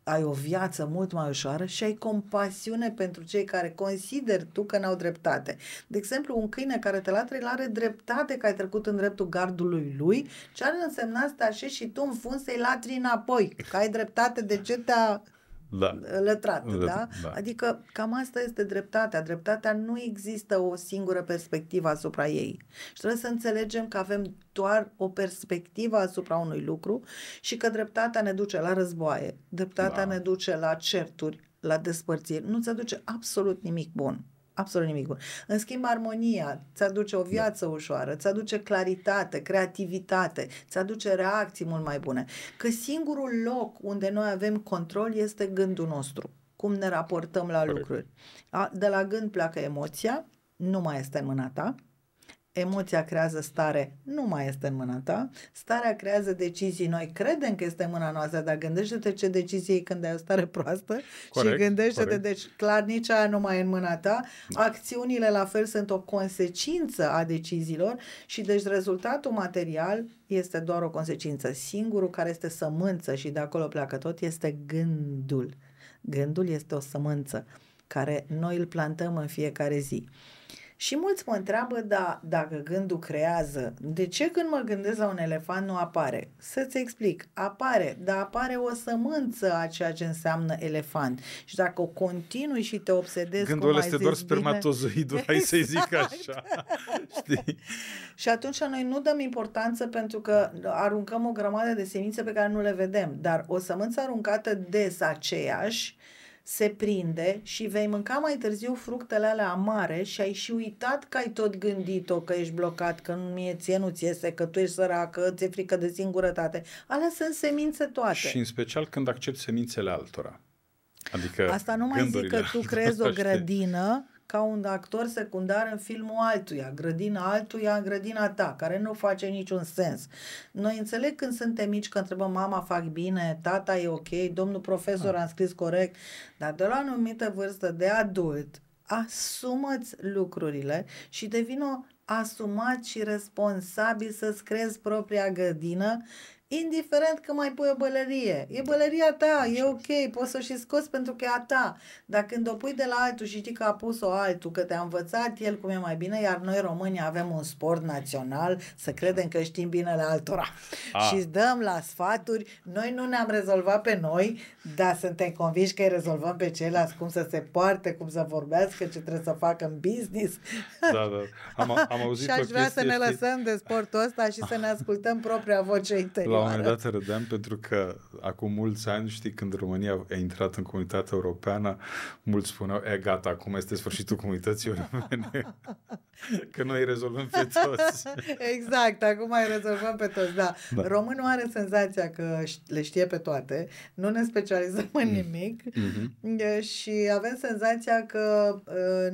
ai o viață mult mai ușoară și ai compasiune pentru cei care consideri tu că n-au dreptate. De exemplu, un câine care te latră, el are dreptate că ai trecut în dreptul gardului lui, ce ar însemna să te așezi și tu în fund să-i latri înapoi, că ai dreptate, de ce te-a da. lătrat, da? da? Adică cam asta este dreptatea. Dreptatea nu există o singură perspectivă asupra ei. Și trebuie să înțelegem că avem doar o perspectivă asupra unui lucru și că dreptatea ne duce la războaie, dreptatea da. ne duce la certuri, la despărțiri. Nu ți aduce absolut nimic bun absolut nimic bun. În schimb, armonia îți aduce o da. viață da. ușoară, îți aduce claritate, creativitate, îți aduce reacții mult mai bune. Că singurul loc unde noi avem control este gândul nostru, cum ne raportăm la Correct. lucruri. De la gând pleacă emoția, nu mai este în mâna ta, emoția creează stare, nu mai este în mâna ta, starea creează decizii, noi credem că este în mâna noastră, dar gândește-te ce decizie e când ai o stare proastă corect, și gândește-te, corect. deci clar nici aia nu mai e în mâna ta, da. acțiunile la fel sunt o consecință a deciziilor și deci rezultatul material este doar o consecință. Singurul care este sămânță și de acolo pleacă tot este gândul. Gândul este o sămânță care noi îl plantăm în fiecare zi. Și mulți mă întreabă, da, dacă gândul creează, de ce când mă gândesc la un elefant nu apare? Să-ți explic, apare, dar apare o sămânță a ceea ce înseamnă elefant. Și dacă o continui și te obsedezi Gândul ai este doar spermatozoidul, bine... hai exact. să-i zic exact. așa. Știi? [LAUGHS] Și atunci noi nu dăm importanță pentru că aruncăm o grămadă de semințe pe care nu le vedem, dar o sămânță aruncată des aceeași, se prinde și vei mânca mai târziu fructele alea amare și ai și uitat că ai tot gândit-o, că ești blocat, că nu mie ție nu ți iese, că tu ești săracă, ți-e frică de singurătate. Alea sunt semințe toate. Și în special când accepti semințele altora. Adică Asta nu mai zic că tu crezi o grădină ca un actor secundar în filmul altuia, grădina altuia, grădina ta, care nu face niciun sens. Noi înțeleg când suntem mici că întrebăm mama fac bine, tata e ok, domnul profesor ah. a scris corect, dar de la o anumită vârstă de adult asumă-ți lucrurile și devină asumat și responsabil să-ți creezi propria grădină indiferent că mai pui o bălărie. E da. bălăria ta, e ok, poți să o și scoți pentru că e a ta. Dar când o pui de la altul și știi că a pus-o altul, că te-a învățat el cum e mai bine, iar noi români avem un sport național să credem că știm la altora. A. Și dăm la sfaturi, noi nu ne-am rezolvat pe noi, dar suntem convinși că îi rezolvăm pe ceilalți cum să se poarte, cum să vorbească, ce trebuie să facă în business. Da, da. da. Am, am [LAUGHS] auzit și aș vrea să ne lăsăm de sportul ăsta și să ne ascultăm propria voce [LAUGHS] interioară. La un moment dat râdeam pentru că acum mulți ani, știi, când România a intrat în comunitatea europeană, mulți spuneau, e gata, acum este sfârșitul comunității europene, [LAUGHS] că noi îi rezolvăm pe toți. [LAUGHS] exact, acum îi rezolvăm pe toți, da. da. Românul are senzația că le știe pe toate, nu ne specializăm în mm. nimic mm-hmm. și avem senzația că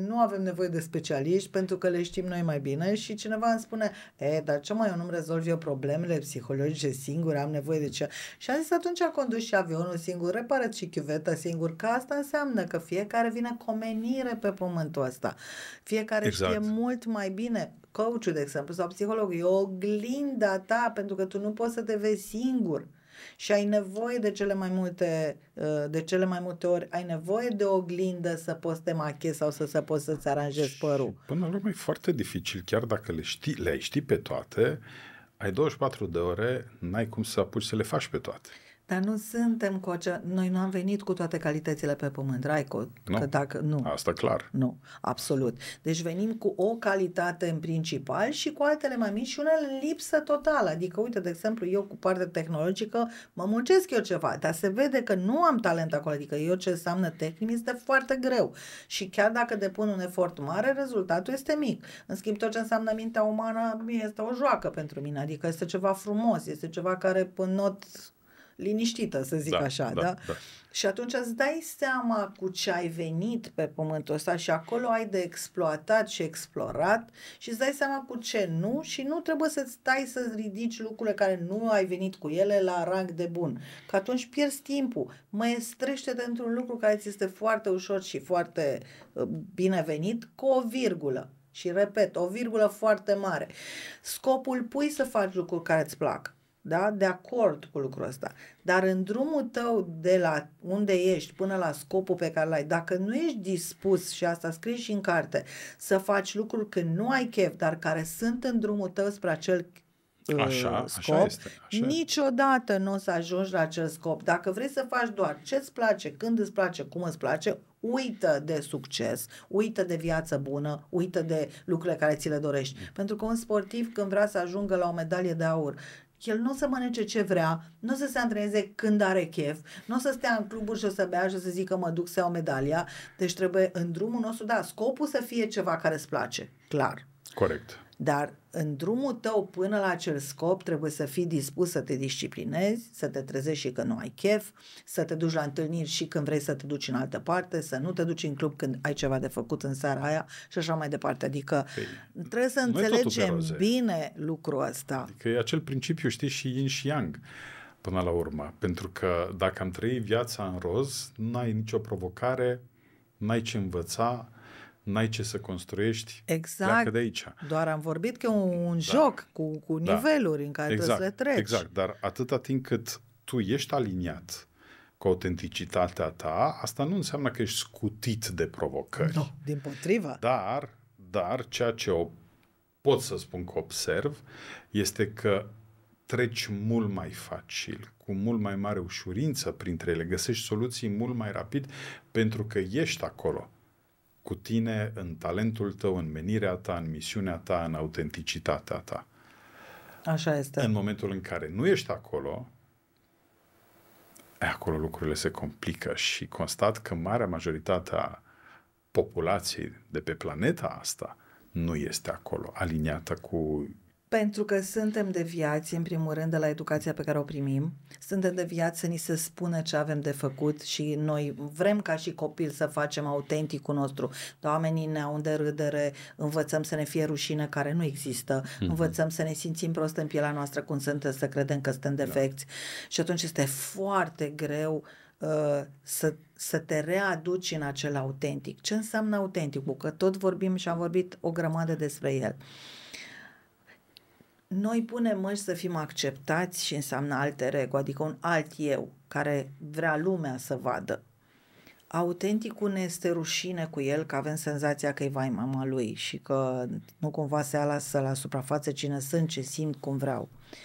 nu avem nevoie de specialiști pentru că le știm noi mai bine și cineva îmi spune, e, dar ce mai eu nu-mi rezolv eu problemele psihologice singur? singur am nevoie de ce. Și am zis, atunci condus și avionul singur, repară și chiuveta singur, că asta înseamnă că fiecare vine cu menire pe pământul ăsta. Fiecare exact. știe mult mai bine coachul, de exemplu, sau psihologul, e oglinda ta, pentru că tu nu poți să te vezi singur și ai nevoie de cele mai multe uh, de cele mai multe ori ai nevoie de o oglindă să poți te machezi sau să, să poți să-ți aranjezi părul. Până la urmă e foarte dificil, chiar dacă le știi, le știi pe toate, ai 24 de ore, n-ai cum să apuci să le faci pe toate. Dar nu suntem cu acea... Noi nu am venit cu toate calitățile pe pământ, Raico. Nu. Că dacă... nu. Asta clar. Nu, absolut. Deci venim cu o calitate în principal și cu altele mai mici și una lipsă totală. Adică, uite, de exemplu, eu cu partea tehnologică mă muncesc eu ceva, dar se vede că nu am talent acolo. Adică eu ce înseamnă tehnic este foarte greu. Și chiar dacă depun un efort mare, rezultatul este mic. În schimb, tot ce înseamnă mintea umană este o joacă pentru mine. Adică este ceva frumos, este ceva care pe not liniștită, să zic da, așa, da, da? da? Și atunci îți dai seama cu ce ai venit pe pământul ăsta și acolo ai de exploatat și explorat și îți dai seama cu ce nu și nu trebuie să stai să ridici lucrurile care nu ai venit cu ele la rang de bun. Că atunci pierzi timpul, măestrește-te într-un lucru care ți este foarte ușor și foarte uh, binevenit cu o virgulă. Și repet, o virgulă foarte mare. Scopul pui să faci lucruri care îți plac da? de acord cu lucrul ăsta. Dar în drumul tău de la unde ești până la scopul pe care l-ai, dacă nu ești dispus, și asta scrii și în carte, să faci lucruri când nu ai chef, dar care sunt în drumul tău spre acel uh, așa, scop, așa este, așa niciodată nu o să ajungi la acel scop. Dacă vrei să faci doar ce îți place, când îți place, cum îți place, uită de succes, uită de viață bună, uită de lucrurile care ți le dorești. Mm. Pentru că un sportiv când vrea să ajungă la o medalie de aur, el nu o să mănânce ce vrea, nu o să se antreneze când are chef, nu o să stea în cluburi și o să bea și o să zică mă duc să iau medalia. Deci trebuie în drumul nostru, da, scopul să fie ceva care îți place, clar. Corect. Dar în drumul tău până la acel scop trebuie să fii dispus să te disciplinezi, să te trezești și când nu ai chef, să te duci la întâlniri și când vrei să te duci în altă parte, să nu te duci în club când ai ceva de făcut în seara aia și așa mai departe. Adică păi, trebuie să înțelegem bine lucrul ăsta. Adică e acel principiu, știi, și yin și yang până la urmă. Pentru că dacă am trăit viața în roz, n-ai nicio provocare, n-ai ce învăța, n-ai ce să construiești, exact. pleacă de aici. Doar am vorbit că e un, un da. joc cu, cu da. niveluri da. în care exact. trebuie să le exact, treci. Exact, dar atâta timp cât tu ești aliniat cu autenticitatea ta, asta nu înseamnă că ești scutit de provocări. Nu, din potriva. Dar, dar ceea ce o pot să spun că observ este că treci mult mai facil, cu mult mai mare ușurință printre ele, găsești soluții mult mai rapid pentru că ești acolo cu tine în talentul tău, în menirea ta, în misiunea ta, în autenticitatea ta. Așa este. În momentul în care nu ești acolo, acolo lucrurile se complică și constat că marea majoritate a populației de pe planeta asta nu este acolo, aliniată cu pentru că suntem viață, în primul rând, de la educația pe care o primim. Suntem deviați să ni se spună ce avem de făcut și noi vrem ca și copil să facem autenticul nostru. oamenii ne au de râdere, învățăm să ne fie rușine care nu există, mm-hmm. învățăm să ne simțim prost în pielea noastră cum suntem, să credem că suntem da. defecți. Da. Și atunci este foarte greu uh, să să te readuci în acel autentic. Ce înseamnă autenticul? Că tot vorbim și am vorbit o grămadă despre el. Uh, noi punem măști să fim acceptați și înseamnă alte ego, adică un alt eu care vrea lumea să vadă. Autenticul ne este rușine cu el că avem senzația că e vai mama lui și că nu cumva se lasă la suprafață cine sunt, ce simt, cum vreau. Uh,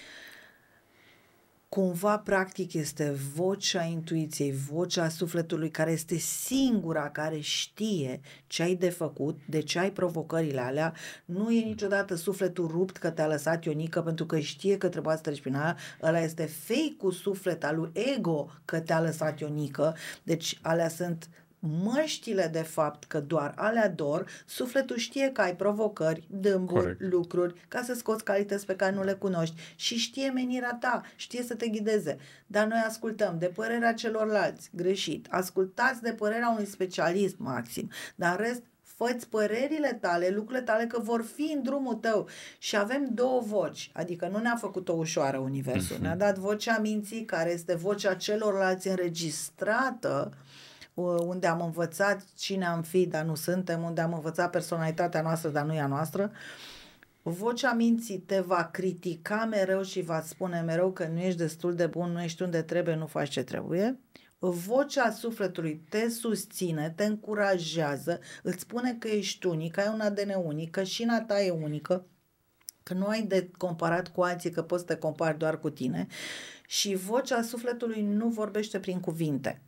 cumva practic este vocea intuiției, vocea sufletului care este singura care știe ce ai de făcut, de ce ai provocările alea. Nu e niciodată sufletul rupt că te-a lăsat Ionică pentru că știe că trebuia să treci prin aia. Ăla este fake-ul suflet al lui ego că te-a lăsat Ionică. Deci alea sunt măștile de fapt că doar alea dor, sufletul știe că ai provocări, dâmburi, Corect. lucruri, ca să scoți calități pe care nu le cunoști și știe menirea ta, știe să te ghideze. Dar noi ascultăm de părerea celorlalți, greșit. Ascultați de părerea unui specialist maxim, dar în rest făți părerile tale, lucrurile tale că vor fi în drumul tău și avem două voci, adică nu ne-a făcut-o ușoară universul, mhm. ne-a dat vocea minții care este vocea celorlalți înregistrată Uh, unde am învățat cine am fi, dar nu suntem, unde am învățat personalitatea noastră, dar nu e a noastră. Vocea minții te va critica mereu și va spune mereu că nu ești destul de bun, nu ești unde trebuie, nu faci ce trebuie. Vocea sufletului te susține, te încurajează, îți spune că ești unic, ai un ADN unic, că șina ta e unică, că nu ai de comparat cu alții, că poți să te compari doar cu tine și vocea sufletului nu vorbește prin cuvinte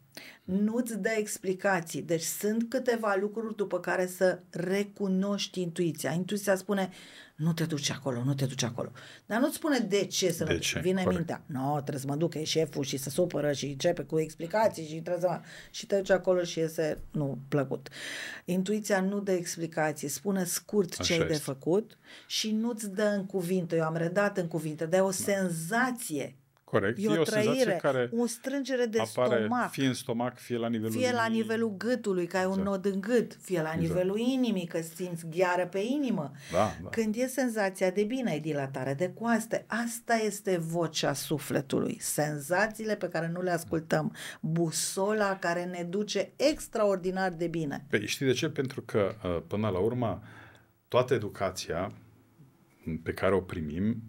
nu-ți dă explicații. Deci sunt câteva lucruri după care să recunoști intuiția. Intuiția spune, nu te duci acolo, nu te duci acolo. Dar nu-ți spune de ce să de ce? Vine Corect. mintea. Nu, no, trebuie să mă duc, e șeful și se supără și începe cu explicații și trebuie să mă... Și te duci acolo și iese, nu, plăcut. Intuiția nu dă explicații, spune scurt ce ai de făcut și nu-ți dă în cuvinte. Eu am redat în cuvinte, dar o da. senzație Corect. E o, e o trăire, care o strângere de apare stomac. Fie în stomac, fie la nivelul Fie la nivelul gâtului, că ai exact. un nod în gât, fie la exact. nivelul inimii, că simți gheară pe inimă. Da, da. Când e senzația de bine, e dilatare de coaste. Asta este vocea sufletului. Senzațiile pe care nu le ascultăm. Busola care ne duce extraordinar de bine. Păi știi de ce? Pentru că, uh, până la urmă, toată educația pe care o primim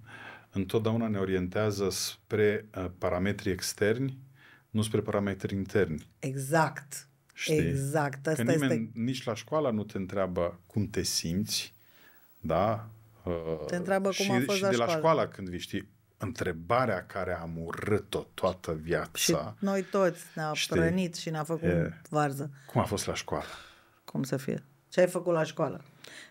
întotdeauna ne orientează spre uh, parametri externi, nu spre parametri interni. Exact. Știi? Exact. Asta Că nimeni este... nici la școală nu te întreabă cum te simți, da? Uh, te întreabă cum și, a fost și la de la școală când vii, știi, întrebarea care am urât-o toată viața. Și noi toți ne-a prănit și ne-a făcut e, varză. Cum a fost la școală? Cum să fie? Ce ai făcut la școală?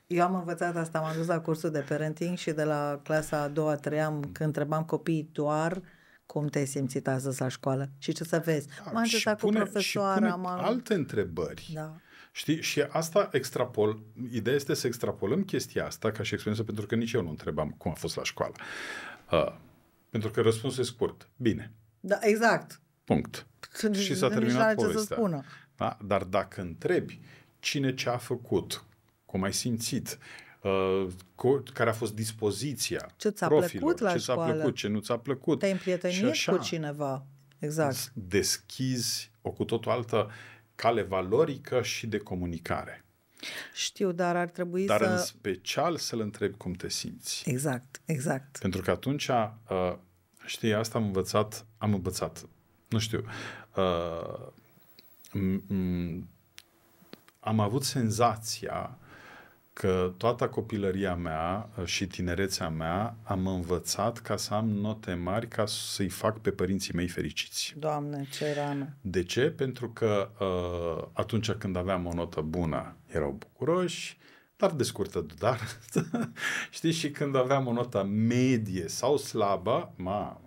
Eu am învățat asta, m-am dus la cursul de parenting și de la clasa a doua, a treia, mm. când întrebam copiii doar cum te-ai simțit astăzi la școală și ce să vezi. Da, m-am ajutat cu profesoara. Și pune alte întrebări. Da. Știi? Și asta extrapol, ideea este să extrapolăm chestia asta ca și experiență, pentru că nici eu nu întrebam cum a fost la școală. Uh, pentru că răspunsul e scurt. Bine. Da, exact. Punct. Și s-a terminat povestea. Da? Dar dacă întrebi cine ce a făcut, cum ai simțit, uh, care a fost dispoziția Ce ți-a profilor, plăcut la ce școală? ți-a plăcut, ce nu ți-a plăcut. Te-ai împrietenit așa, cu cineva. Exact. Deschizi o cu totul altă cale valorică și de comunicare. Știu, dar ar trebui dar să... Dar în special să-l întrebi cum te simți. Exact, exact. Pentru că atunci, uh, știi, asta am învățat, am învățat, nu știu, uh, am avut senzația că toată copilăria mea uh, și tinerețea mea am învățat ca să am note mari ca să-i fac pe părinții mei fericiți. Doamne, ce rană! De ce? Pentru că uh, atunci când aveam o notă bună erau bucuroși, dar de scurtă dar, [LAUGHS] știi, și când aveam o notă medie sau slabă, ma,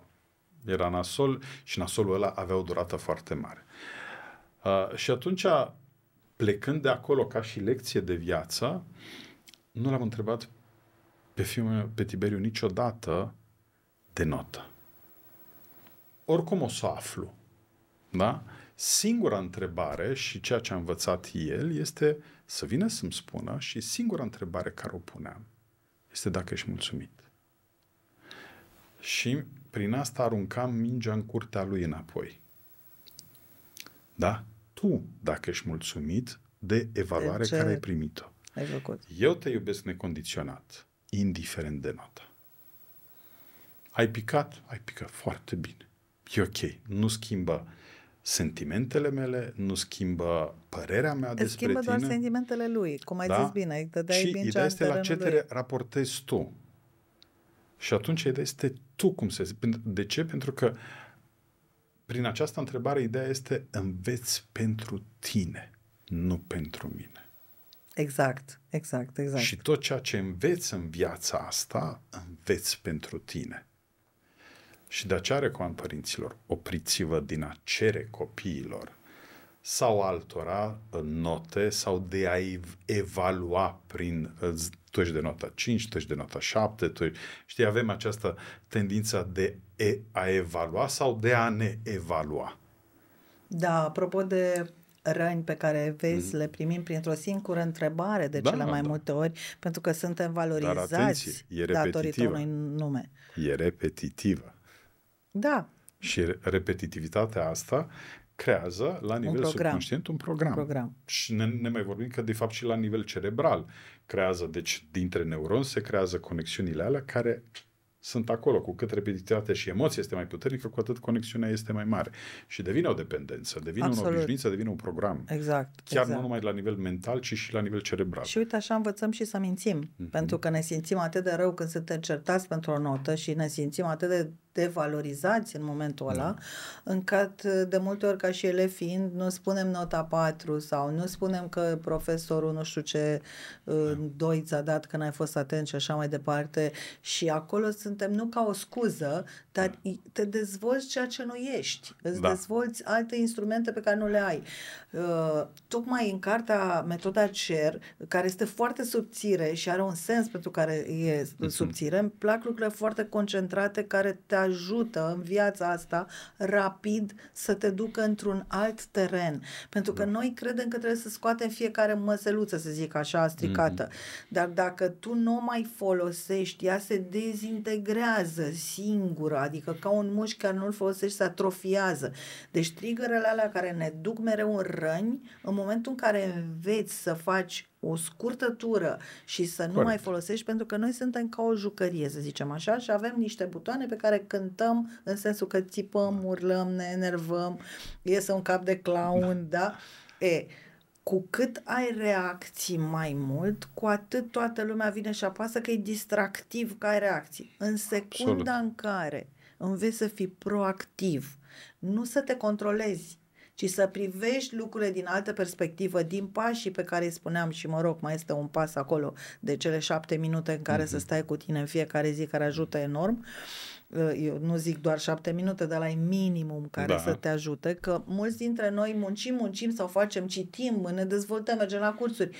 era nasol și nasolul ăla avea o durată foarte mare. Uh, și atunci plecând de acolo ca și lecție de viață, nu l-am întrebat pe fiul meu, pe Tiberiu, niciodată de notă. Oricum o să aflu. Da? Singura întrebare și ceea ce a învățat el este să vină să-mi spună și singura întrebare care o puneam este dacă ești mulțumit. Și prin asta aruncam mingea în curtea lui înapoi. Da? tu dacă ești mulțumit de evaluarea de ce care ai primit-o. Ai făcut. Eu te iubesc necondiționat, indiferent de nota. Ai picat? Ai picat foarte bine. E ok. Nu schimbă sentimentele mele, nu schimbă părerea mea despre schimbă tine. schimbă doar sentimentele lui, cum ai da? zis bine. Îi dădeai și bine ideea este la ce te raportezi tu. Și atunci ideea este tu cum se... De ce? Pentru că uh, prin această întrebare, ideea este înveți pentru tine, nu pentru mine. Exact, exact, exact. Și tot ceea ce înveți în viața asta, înveți pentru tine. Și de aceea recomand părinților, opriți-vă din a cere copiilor sau altora note sau de a evalua prin tu ești de nota 5, tu ești de nota 7, tu ești... știi, avem această tendință de e, a evalua sau de a ne evalua. Da, apropo de răni pe care vezi, mm-hmm. le primim printr-o singură întrebare de da, cele mai da. multe ori, pentru că suntem valorizați Dar atenție, e repetitivă. datorită unui nume. E repetitivă. Da. Și repetitivitatea asta creează la nivel un subconștient un program. program. Și ne, ne mai vorbim că de fapt și la nivel cerebral creează, deci dintre neuroni se creează conexiunile alea care sunt acolo. Cu cât repetitivitatea și emoția este mai puternică, cu atât conexiunea este mai mare. Și devine o dependență, devine o obișnuință, devine un program. Exact. Chiar exact. nu numai la nivel mental, ci și la nivel cerebral. Și uite, așa învățăm și să mințim. Mm-hmm. Pentru că ne simțim atât de rău când suntem certați pentru o notă și ne simțim atât de devalorizați în momentul da. încât de multe ori ca și ele fiind, nu spunem nota 4 sau nu spunem că profesorul nu știu ce uh, da. doi ți-a dat n ai fost atent și așa mai departe și acolo suntem nu ca o scuză, dar da. te dezvolți ceea ce nu ești, îți da. dezvolți alte instrumente pe care nu le ai. Uh, tocmai în cartea Metoda Cer, care este foarte subțire și are un sens pentru care e mhm. subțire, mm-hmm. îmi plac lucrurile foarte concentrate care te ajută în viața asta rapid să te ducă într-un alt teren. Pentru că da. noi credem că trebuie să scoatem fiecare măseluță, să zic așa, stricată. Mm-hmm. Dar dacă tu nu o mai folosești, ea se dezintegrează singură, adică ca un mușchi care nu-l folosești se atrofiază. Deci trigărele alea care ne duc mereu în răni, în momentul în care înveți să faci o scurtătură și să Corect. nu mai folosești, pentru că noi suntem ca o jucărie, să zicem așa, și avem niște butoane pe care cântăm în sensul că țipăm, da. urlăm, ne enervăm, iese un cap de clown, da? da? E, cu cât ai reacții mai mult, cu atât toată lumea vine și apasă că e distractiv că ai reacții. În secunda Absolut. în care înveți să fii proactiv, nu să te controlezi, ci să privești lucrurile din altă perspectivă, din pașii pe care îi spuneam și mă rog, mai este un pas acolo de cele șapte minute în care mm-hmm. să mhm. stai cu tine în fiecare zi care ajută enorm. Uh, eu nu zic doar șapte minute, dar la minimum care da. să te ajute, că mulți dintre noi muncim, muncim sau facem, citim, ne dezvoltăm, mergem la cursuri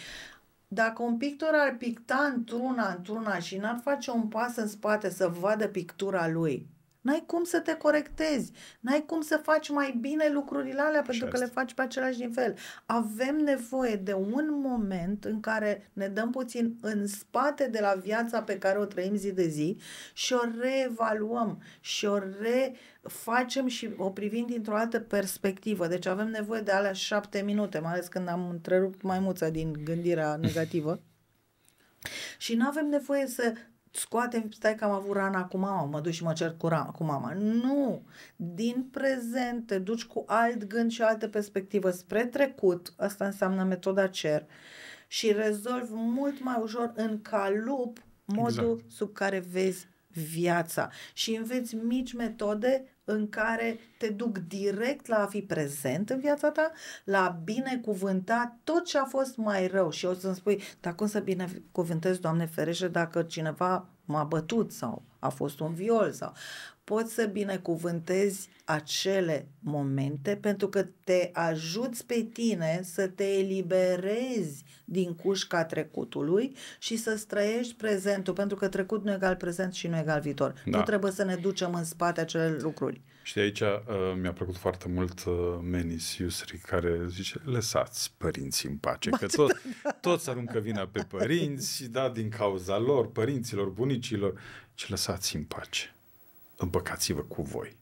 dacă un pictor ar picta într-una, într-una și n-ar face un pas în spate să vadă pictura lui, N-ai cum să te corectezi, n-ai cum să faci mai bine lucrurile alea pentru că le faci pe același nivel. Avem nevoie de un moment în care ne dăm puțin în spate de la viața pe care o trăim zi de zi și o reevaluăm și o refacem și o privim dintr-o altă perspectivă. Deci avem nevoie de alea șapte minute, mai ales când am întrerupt maimuța din gândirea negativă. [LAUGHS] Și nu avem nevoie să scoate, stai că am avut rana cu mama, mă duc și mă cer cu, rana, cu mama. Nu! Din prezent te duci cu alt gând și altă perspectivă spre trecut, asta înseamnă metoda cer, și rezolvi mult mai ușor în calup modul exact. sub care vezi viața și înveți mici metode în care te duc direct la a fi prezent în viața ta, la a binecuvânta tot ce a fost mai rău. Și o să-mi spui, dar cum să binecuvântez, Doamne ferește, dacă cineva m-a bătut sau a fost un viol sau poți să binecuvântezi acele momente pentru că te ajuți pe tine să te eliberezi din cușca trecutului și să străiești prezentul, pentru că trecut nu egal prezent și nu egal viitor. Da. Nu trebuie să ne ducem în spate acele lucruri. Și aici uh, mi-a plăcut foarte mult uh, Menis Iusri care zice, lăsați părinții în pace, Bate, că da, tot, da, da. toți aruncă vina pe părinți, da, din cauza lor, părinților, bunicilor, ce lăsați în pace împăcați-vă cu voi.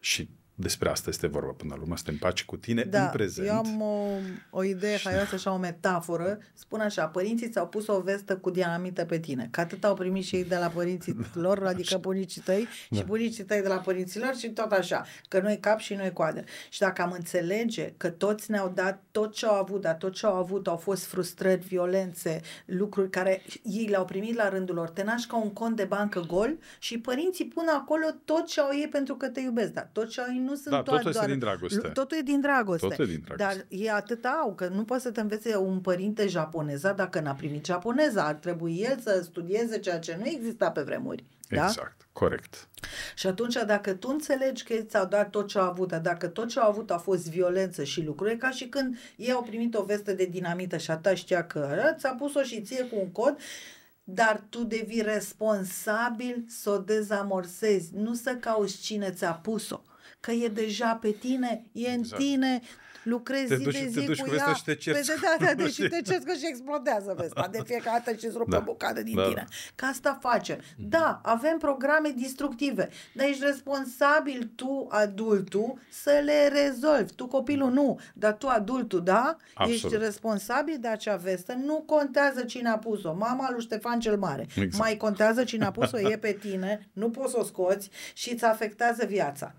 Și despre asta este vorba până la urmă, să te împaci cu tine da, în prezent. Eu am o, o idee haioasă, așa o metaforă. Spun așa, părinții ți-au pus o vestă cu diamantă pe tine, că atât au primit și ei de la părinții [LAUGHS] da. lor, adică bunicii tăi da. și bunicii tăi de la părinții lor și tot așa, că noi cap și noi coadă. Și dacă am înțelege că toți ne-au dat tot ce au avut, dar tot ce au avut au fost frustrări, violențe, lucruri care ei le-au primit la rândul lor, te naști ca un cont de bancă gol și părinții pun acolo tot ce au ei pentru că te iubesc, dar tot ce au ei nu sunt da, totul doar... din dragoste. Totul e din dragoste. Totul e din dragoste. Dar e atât au, că nu poți să te învețe un părinte japoneză, dacă n-a primit japoneza. Ar trebui el să studieze ceea ce nu exista pe vremuri. Da? Exact, corect. Și atunci, dacă tu înțelegi că ți-au dat tot ce au avut, dar dacă tot ce au avut a fost violență și lucruri, e ca și când ei au primit o veste de dinamită și a ta știa că ă, ți-a pus-o și ție cu un cod, dar tu devii responsabil să o dezamorsezi, nu să cauți cine ți-a pus-o că e deja pe tine, e exact. în tine, lucrezi te duci, zi de zi te duci cu, cu ea, și te păi, cerți. Vezi, da, da, da, da, [LAUGHS] și te cerți că și explodează, vezi, de fiecare dată și îți rupe da. bucată din da. tine. Că asta face. Mhm. Da, avem programe distructive, dar ești responsabil tu, adultul, să le rezolvi. Tu, copilul, da. nu, dar tu, adultul, da, Absolut. ești responsabil de acea vestă, nu contează cine a pus-o, mama lui Ștefan cel Mare. Exact. Mai contează cine a pus-o, e [LAUGHS] pe tine, nu poți să o scoți și îți afectează viața.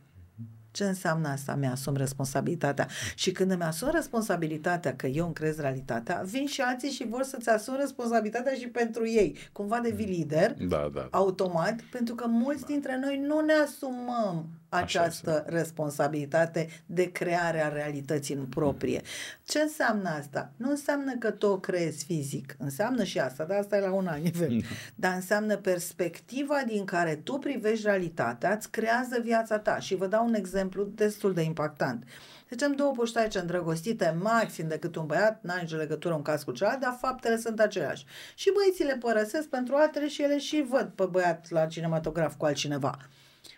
Ce înseamnă asta? Mi-asum responsabilitatea. Și când îmi asum responsabilitatea că eu îmi crez realitatea, vin și alții și vor să-ți asum responsabilitatea și pentru ei. Cumva devii mm. lider, da, da. automat, pentru că mulți dintre noi nu ne asumăm această Așa responsabilitate de creare a realității în proprie. Ce înseamnă asta? Nu înseamnă că tu o creezi fizic, înseamnă și asta, dar asta e la un alt nivel. Da. Dar înseamnă perspectiva din care tu privești realitatea, îți creează viața ta. Și vă dau un exemplu destul de impactant. Zicem două puștaice îndrăgostite, maxim decât un băiat, n-ai nicio legătură un caz cu celălalt, dar faptele sunt aceleași. Și băieții le părăsesc pentru altele și ele și văd pe băiat la cinematograf cu altcineva.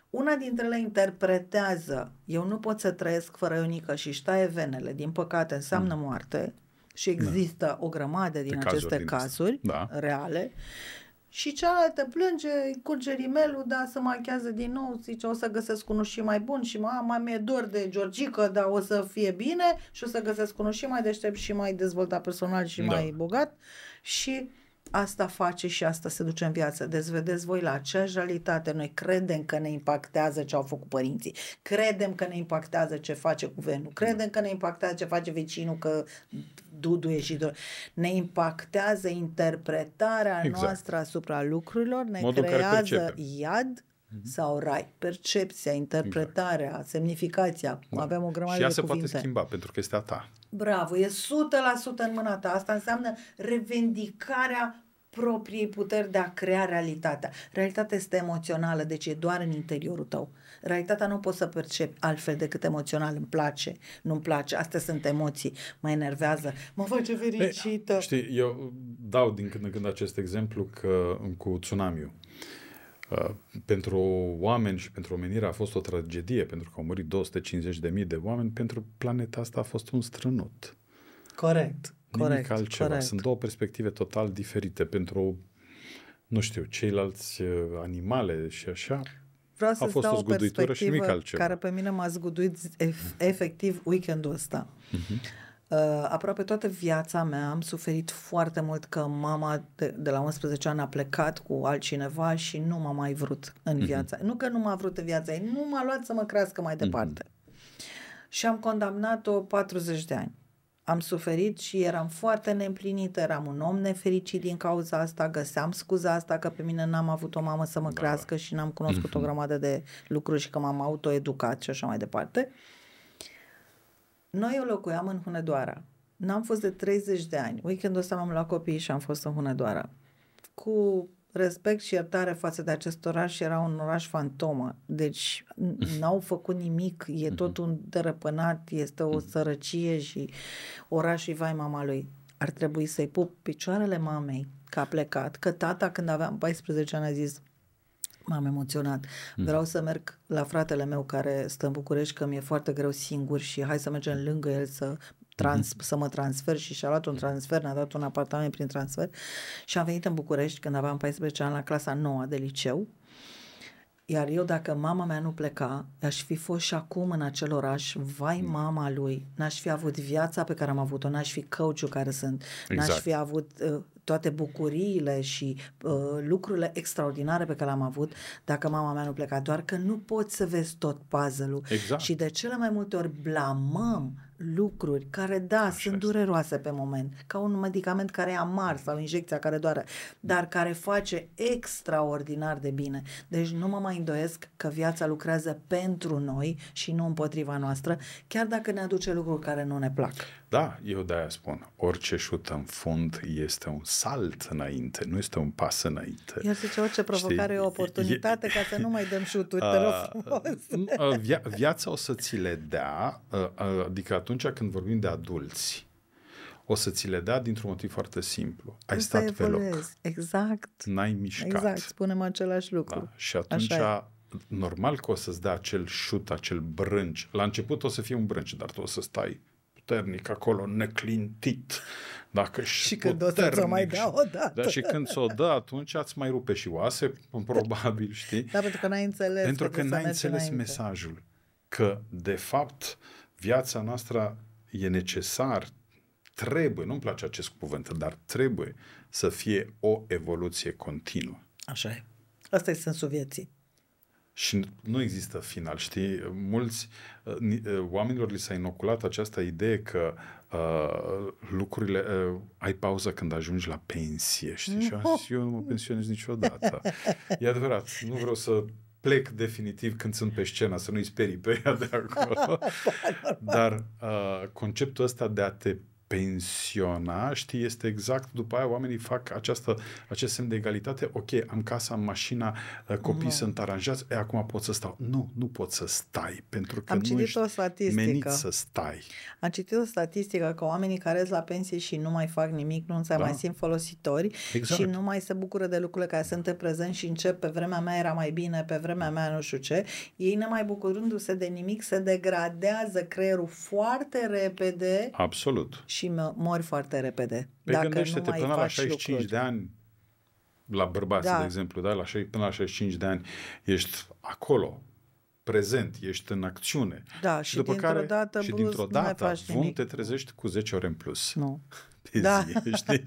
Una dintre ele interpretează, eu nu pot să trăiesc fără Ionică și își taie venele, din păcate înseamnă mm. moarte și da. există da. o grămadă din de aceste cazuri, din cazuri da. reale. Și cealaltă plânge, curge rimelul, dar se machează din nou, zice o să găsesc unul și mai bun și mama mi-e dor de Georgică, dar o să fie bine și o să găsesc unul și mai deștept și mai dezvoltat personal și da. mai bogat. Și asta face și asta se duce în viață. Deci vedeți voi la aceeași realitate. Noi credem că ne impactează ce au făcut părinții, credem că ne impactează ce face guvernul, credem da. că ne impactează ce face vecinul, că Dudu e și do- Ne impactează interpretarea exact. noastră asupra lucrurilor, ne Modul creează iad mhm. sau rai, percepția, interpretarea, exact. semnificația. Da. Avem o grămadă și ea de se poate schimba pentru că este a ta. Bravo, e 100% în mâna ta. Asta înseamnă revendicarea propriei puteri de a crea realitatea. Realitatea este emoțională, deci e doar în interiorul tău. Realitatea nu poți să percepi altfel decât emoțional. Îmi place, nu-mi place. Astea sunt emoții. Mă enervează, mă face fericită. Ei, știi, eu dau din când în când acest exemplu că, cu tsunamiul. Uh, pentru oameni și pentru omenire a fost o tragedie, pentru că au murit 250.000 de oameni, pentru planeta asta a fost un strănut. Corect. Nimic corect, altceva. Corect. Sunt două perspective total diferite pentru, nu știu, ceilalți uh, animale și așa. Vreau să a fost o zguduitură și nimic altceva. care pe mine m-a zguduit efectiv weekendul ăsta. Uh-huh. Uh, aproape toată viața mea am suferit foarte mult că mama de, de la 11 ani a plecat cu altcineva și nu m-a mai vrut în mm-hmm. viața. Nu că nu m-a vrut în viața ei, nu m-a luat să mă crească mai mhm. departe. Mm-hmm. Și am condamnat-o 40 de ani. Am suferit și eram foarte neîmplinită, eram un om nefericit din cauza asta, găseam scuza asta că pe mine n-am avut o mamă să mă da, crească da. și n-am cunoscut mm-hmm. o mhm. grămadă de lucruri și că m-am autoeducat și așa mai departe. Uh, noi eu locuiam în Hunedoara. N-am fost de 30 de ani. Weekendul ăsta m-am luat copiii și am fost în Hunedoara. Cu respect și iertare față de acest oraș, era un oraș fantomă. Deci [LAUGHS] n-au făcut nimic, e mhm. tot un dărăpânat, este o mhm. sărăcie și orașul vai mama lui. Ar trebui să-i pup picioarele mamei că a plecat, că tata când aveam 14 ani a zis m-am emoționat. Mm. Vreau să merg la fratele meu care stă în București, că mi-e foarte greu singur și hai să mergem lângă el să trans, mm să mă transfer și și-a luat un transfer, ne-a dat un apartament prin transfer și am venit în București când aveam 14 ani la clasa 9 de liceu. Iar eu, dacă mama mea nu pleca, aș fi fost și acum în acel oraș, vai mm. mama lui, n-aș fi avut viața pe care am avut-o, n-aș fi căuciul care sunt, exact. n-aș fi avut uh, toate bucuriile și uh, lucrurile extraordinare pe care le-am avut dacă mama mea nu pleca, doar că nu poți să vezi tot puzzle-ul. Exact. Și de cele mai multe ori blamăm lucruri care, da, Așa sunt dureroase pe moment, ca un medicament care e amar sau injecția care doare, dar da. care face extraordinar de bine. Deci nu mă mai îndoiesc că viața lucrează pentru noi și nu împotriva noastră, chiar dacă ne aduce lucruri care nu ne plac. Da, eu de-aia spun, orice șut în fund este un salt înainte, nu este un pas înainte. Eu zic, orice provocare Știi? e o oportunitate e... ca să nu mai dăm [LAUGHS] șuturi, a, te rog frumos. via, viața o să ți le dea, adică atunci când vorbim de adulți, o să ți le dea dintr-un motiv foarte simplu. Ai Asta stat pe loc. Exact. N-ai mișcat. Exact, spunem același lucru. Da? Și atunci normal că o să-ți dea acel șut, acel brânci. La început o să fie un brânci, dar tu o să stai puternic acolo, neclintit. Dacă și când o să mai dea o dată. Da, și când ți-o dă, atunci îți mai rupe și oase, probabil, da. știi? Da, pentru că n-ai înțeles. Pentru că, că n-ai înțeles înainte. mesajul. Că, de fapt, uh, viața noastră e necesar, trebuie, nu-mi place acest cuvânt, dar trebuie să fie o evoluție continuă. Așa e. Asta e sensul vieții. Și nu există final, știi? Mulți uh, uh, oamenilor li s-a inoculat această idee că uh, lucrurile, uh, ai pauză când ajungi la pensie, știi? Și eu [LAUGHS] nu mă pensionez niciodată. E adevărat, nu vreau să plec definitiv când sunt pe scenă, să nu-i sperii pe ea de acolo. [LAUGHS] Da, Dar uh, conceptul ăsta de a te pensiona, știi, este exact după aia oamenii fac această, acest semn de egalitate, ok, am casa, am mașina, uh, copii sunt aranjați, e, acum pot să stau. Nu, nu pot să stai, pentru că am nu citit ești o statistică. menit să stai. Am citit o statistică că oamenii care sunt la pensie și nu mai fac nimic, nu se da. mai simt folositori exact. și nu mai se bucură de lucrurile care sunt în prezent și încep pe vremea mea era mai bine, pe vremea mea nu știu ce, ei mai bucurându-se de nimic se degradează creierul foarte repede Absolut și mori foarte repede. Păi dacă gândește-te, până la 65 lucruri. de ani, la bărbați, da. de exemplu, da? la, până la 65 de ani, ești acolo, prezent, ești în acțiune. Da, și după dintr-o care, dată, și dintr-o dată, nu mai faci vom, nimic. te trezești cu 10 ore în plus. Nu pe da. zi, [LAUGHS] știi?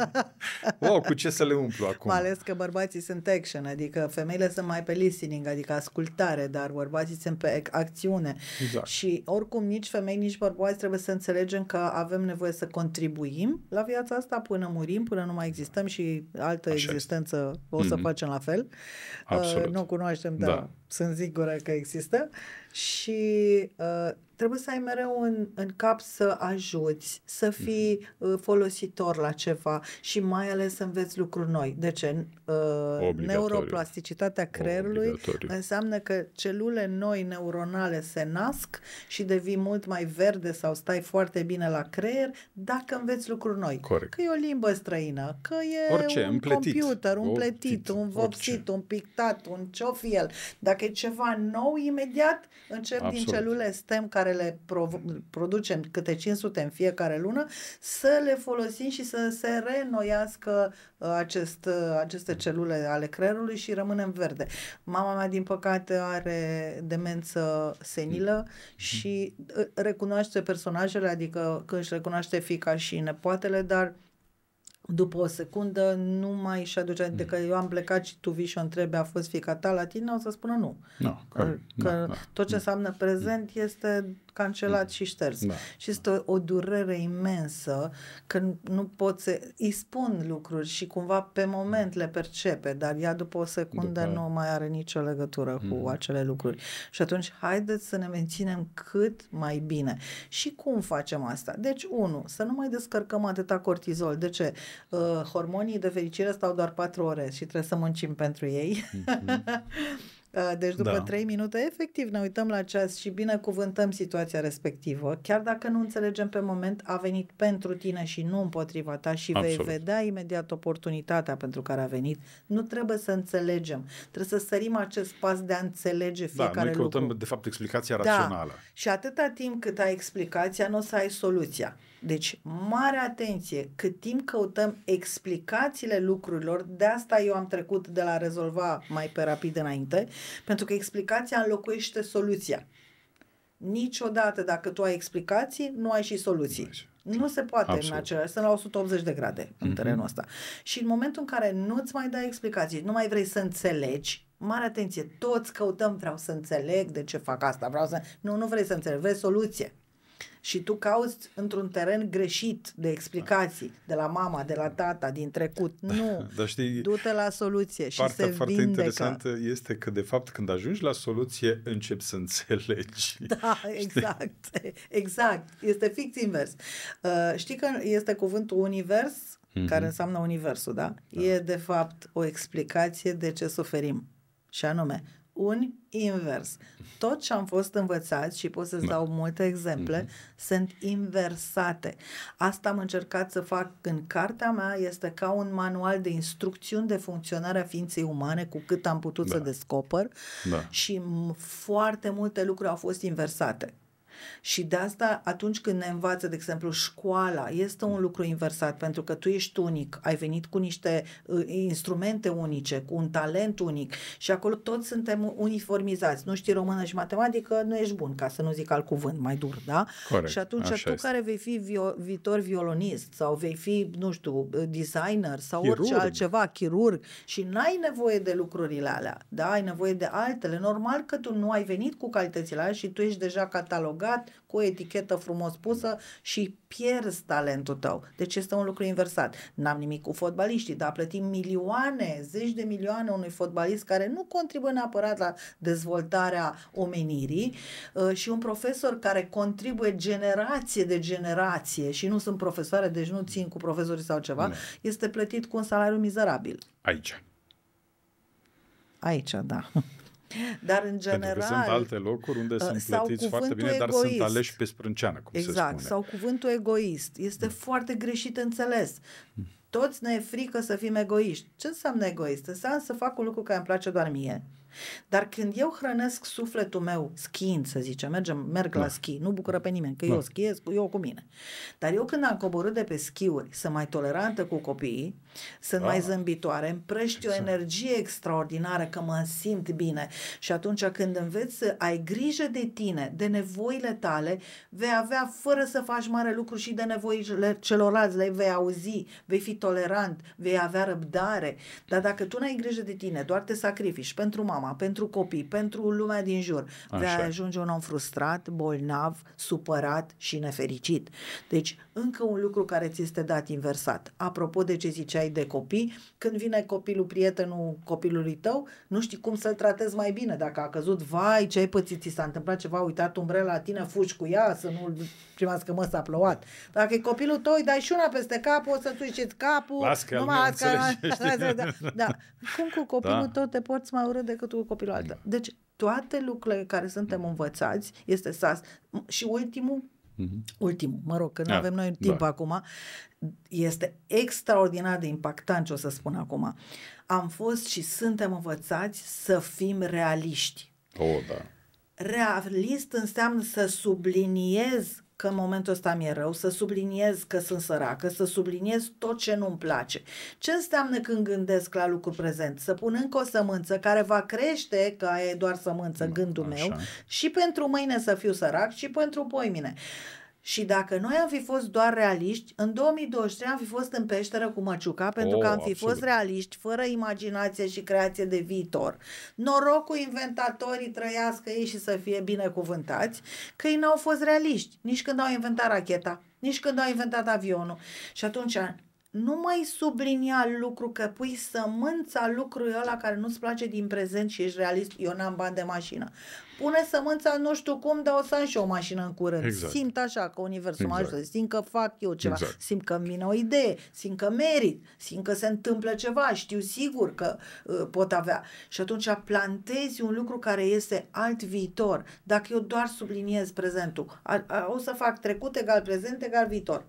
Wow, cu ce să le umplu acum? Mai ales că bărbații sunt action, adică femeile sunt mai pe listening, adică ascultare, dar bărbații sunt pe acțiune. Exact. Și oricum nici femei, nici bărbați trebuie să înțelegem că avem nevoie să contribuim la viața asta până murim, până nu mai existăm și altă Așa existență este. o să mm-hmm. facem la fel. Absolut. Uh, nu cunoaștem, dar da. sunt sigură că există. Și uh, trebuie să ai mereu în, în cap să ajuți, să mhm. fii uh, folositor la ceva și mai ales să înveți lucruri noi. De ce? Uh, neuroplasticitatea creierului înseamnă că celule noi neuronale se nasc și devii mult mai verde sau stai foarte bine la creier dacă înveți lucruri noi. Corect. Că e o limbă străină, că e Orice, un împletit. computer, un pletit, un vopsit, Orice. un pictat, un ciofiel. Dacă e ceva nou, imediat încep Absolut. din celule STEM care care le producem câte 500 în fiecare lună, să le folosim și să se reînnoiască uh, acest, uh, aceste celule ale creierului și rămânem verde. Mama mea, din păcate, are demență senilă și uh, recunoaște personajele, adică când își recunoaște fica și nepoatele, dar după o secundă nu mai și aduce aminte mm. că eu am plecat și tu vii și o întrebi a fost fica ta la tine, o să spună nu. No, că, că no, da. tot ce no, mm. înseamnă prezent este cancelat mm. și șters. Da. Și este o, o durere imensă când nu pot să... Îi spun lucruri și cumva pe moment mm. le percepe, dar ea după o secundă după... nu mai are nicio legătură mm. cu acele lucruri. Și atunci haideți să ne menținem cât mai bine. Și cum facem asta? Deci, unu, să nu mai descărcăm atâta cortizol. De ce? Uh, hormonii de fericire stau doar 4 ore și trebuie să muncim pentru ei. Mm-hmm. [LAUGHS] Uh, deci după da. 3 minute, efectiv, ne uităm la ceas și binecuvântăm situația respectivă. Chiar dacă nu înțelegem pe moment, a venit pentru tine și nu împotriva ta și Absolut. vei vedea imediat oportunitatea pentru care a venit. Nu trebuie să înțelegem. Trebuie să sărim acest pas de a înțelege da, fiecare da, noi căutăm, lucru. de fapt, explicația da. rațională. Și atâta timp cât ai explicația, nu o să ai soluția. Deci, mare atenție, cât timp căutăm explicațiile lucrurilor, de asta eu am trecut de la rezolva mai pe rapid înainte, pentru că explicația înlocuiește soluția. Niciodată, dacă tu ai explicații, nu ai și soluții. Nu se poate Absolut. în același, sunt la 180 de grade mm-hmm. în mhm. terenul ăsta. Și în momentul în care nu-ți mai dai explicații, nu mai vrei să înțelegi, mare atenție, toți căutăm, vreau să înțeleg de ce fac asta, vreau să... Nu, nu vrei să înțelegi, vrei soluție și tu cauți într-un teren greșit de explicații, de la mama, de la tata, din trecut. Da, nu, [LAUGHS] da, știi, du-te la soluție și partea se foarte interesantă este că, de fapt, când ajungi la soluție, începi să înțelegi. [LAUGHS] Da, exact, știi? exact. exact. Este fix invers. Uh, știi că este cuvântul univers, mm-hmm. care înseamnă universul, da? da? E, de fapt, o explicație de ce suferim. Și anume, un invers. Tot ce am fost învățați, și pot să-ți da. dau multe exemple, mm-hmm. sunt inversate. Asta am încercat să fac în cartea mea, este ca un manual de instrucțiuni de funcționare a ființei umane, cu cât am putut da. să descoper, da. și foarte multe lucruri au fost inversate. Și de asta, atunci când ne învață, de exemplu, școala, este un lucru inversat, pentru că tu ești unic, ai venit cu niște uh, instrumente unice, cu un talent unic și acolo toți suntem uniformizați. Nu știi română și matematică, nu ești bun, ca să nu zic alt cuvânt mai dur, da? Corect, și atunci tu este. care vei fi vio- viitor violonist sau vei fi, nu știu, designer sau chirurg. orice altceva, chirurg și n-ai nevoie de lucrurile alea, da? Ai nevoie de altele. Normal că tu nu ai venit cu calitățile alea și tu ești deja catalogat curat, cu o etichetă frumos pusă și pierzi talentul tău. Deci este un lucru inversat. N-am nimic cu fotbaliștii, dar plătim milioane, zeci de milioane unui fotbalist care nu contribuie neapărat la dezvoltarea omenirii uh, și un profesor care contribuie generație de generație și nu sunt profesoare, deci nu țin cu profesorii sau ceva, nu. este plătit cu un salariu mizerabil. Aici. Aici, da. [LAUGHS] Dar, în general... Pentru că sunt alte locuri unde uh, sunt plătiți foarte bine, dar egoist. sunt aleși pe sprânceană, cum exact, se spune. Sau cuvântul egoist. Este mm. foarte greșit înțeles. Mm. Toți ne e frică să fim egoiști. Ce înseamnă egoist? Înseamnă să fac un lucru care îmi place doar mie. Mm dar când eu hrănesc sufletul meu schiind, să zicem, mergem, merg da. la schi, nu bucură pe nimeni, că da. eu schiez, eu cu mine. Dar eu când am coborât de pe schiuri, sunt mai tolerantă cu copiii, sunt da. mai ah. zâmbitoare, îmi prești o exact. energie extraordinară că mă simt bine. Și atunci când înveți să ai grijă de tine, de nevoile tale, vei avea fără să faci mare lucru și de nevoile celorlalți, le vei auzi, vei fi tolerant, vei avea răbdare. Dar dacă tu n-ai grijă de tine, doar te sacrifici pentru mamă, mama, pentru copii, pentru lumea din jur. Așa. Vei ajunge un om frustrat, bolnav, supărat și nefericit. Deci încă un lucru care ți este dat inversat. Apropo de ce ziceai de copii, când vine copilul prietenul copilului tău, nu știi cum să-l tratezi mai bine. Dacă a căzut, vai, ce ai pățit, ți s-a întâmplat ceva, a uitat umbrela la tine, fugi cu ea, să nu-l primească că mă s-a plouat. Dacă e copilul tău, îi dai și una peste cap, o să-ți uiți capul. Las că numai da, [LAUGHS] [LAUGHS] da, Cum cu copilul da. tău te poți mai urât decât cu copilul altă. Deci toate lucrurile care suntem învățați este sas. Și ultimul, Uh-huh. ultimul, mă rog, că nu da. avem noi da. timp da. acum, este extraordinar de impactant ce o să spun acum. Am fost și suntem învățați să fim realiști. Oh, da. Realist înseamnă să subliniez că în momentul ăsta mi-e rău, să subliniez că sunt săracă, să subliniez tot ce nu-mi place. Ce înseamnă când gândesc la lucru prezent? Să pun încă o sămânță care va crește, că e doar sămânță, gândul Așa. meu, și pentru mâine să fiu sărac și pentru poimine. mine. Și dacă noi am fi fost doar realiști, în 2023 am fi fost în peșteră cu Măciuca, pentru oh, că am fi absolut. fost realiști, fără imaginație și creație de viitor. Noroc cu inventatorii trăiască ei și să fie binecuvântați, că ei n-au fost realiști nici când au inventat racheta, nici când au inventat avionul. Și atunci nu mai sublinia lucru că pui sămânța lucrului ăla care nu-ți place din prezent și ești realist, eu n-am bani de mașină. Pune sămânța nu știu cum, dar o să am și o mașină în curând. Exact. Simt așa că universul exact. mă ajută, simt că fac eu ceva, exact. simt că îmi vine o idee, simt că merit, simt că se întâmplă ceva, știu sigur că uh, pot avea. Și atunci plantezi un lucru care este alt viitor. Dacă eu doar subliniez prezentul, a, a, o să fac trecut egal prezent egal viitor.